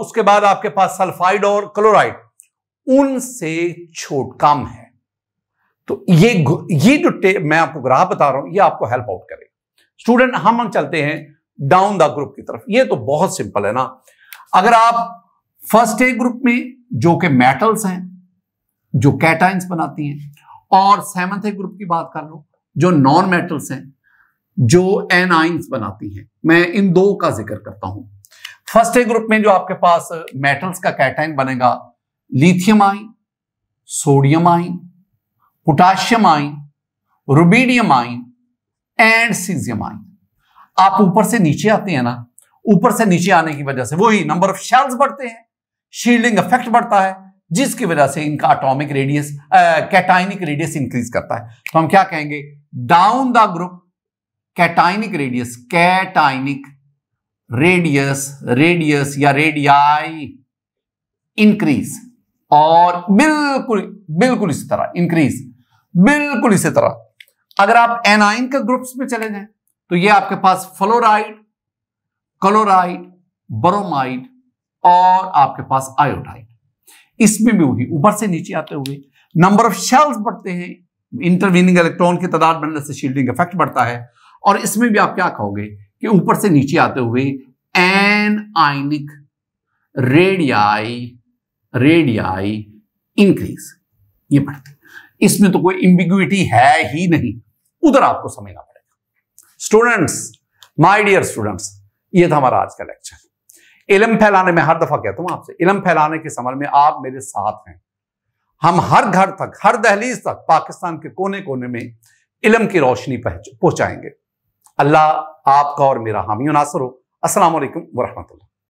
उसके बाद आपके पास सल्फाइड और क्लोराइड उनसे छोट कम है तो ये ये जो मैं आपको ग्राह बता रहा हूं ये आपको हेल्प आउट करेगा स्टूडेंट हम हम चलते हैं डाउन द ग्रुप की तरफ ये तो बहुत सिंपल है ना अगर आप फर्स्ट ए ग्रुप में जो कि मेटल्स हैं जो कैटाइंस बनाती हैं और सेवंथ ए ग्रुप की बात कर लो जो नॉन मेटल्स हैं जो एन आइंस बनाती हैं मैं इन दो का जिक्र करता हूं फर्स्ट ए ग्रुप में जो आपके पास मेटल्स का कैटाइन बनेगा lithium ion sodium ion potassium ion rubidium ion and caesium ion आप ऊपर से नीचे आते हैं ना ऊपर से नीचे आने की वजह से वही नंबर ऑफ शेल्स बढ़ते हैं शील्डिंग इफेक्ट बढ़ता है जिसकी वजह से इनका atomic radius cationic radius increase करता है तो हम क्या कहेंगे down the group cationic radius cationic radius radius या रेडियाई इंक्रीज और बिल्कुल बिल्कुल इसी तरह इंक्रीज बिल्कुल इसी तरह अगर आप एनाइन के ग्रुप्स में चले जाएं तो ये आपके पास फ्लोराइड क्लोराइड ब्रोमाइड और आपके पास आयोडाइड इसमें भी वही ऊपर से नीचे आते हुए नंबर ऑफ शेल्स बढ़ते हैं इंटरवीनिंग इलेक्ट्रॉन की तादाद बढ़ने से शील्डिंग इफेक्ट बढ़ता है और इसमें भी आप क्या कहोगे कि ऊपर से नीचे आते हुए anionic radii radii increase ये पढ़ते इसमें तो कोई इम्बिग्यूटी है ही नहीं उधर आपको समझना पड़ेगा स्टूडेंट्स माय डियर स्टूडेंट्स ये था हमारा आज का लेक्चर इलम फैलाने में हर दफा कहता हूं आपसे इलम फैलाने के समर में आप मेरे साथ हैं हम हर घर तक हर दहलीज तक पाकिस्तान के कोने कोने में इलम की रोशनी पहुंचाएंगे अल्लाह आपका और मेरा हामी नासर हो असल वरहमल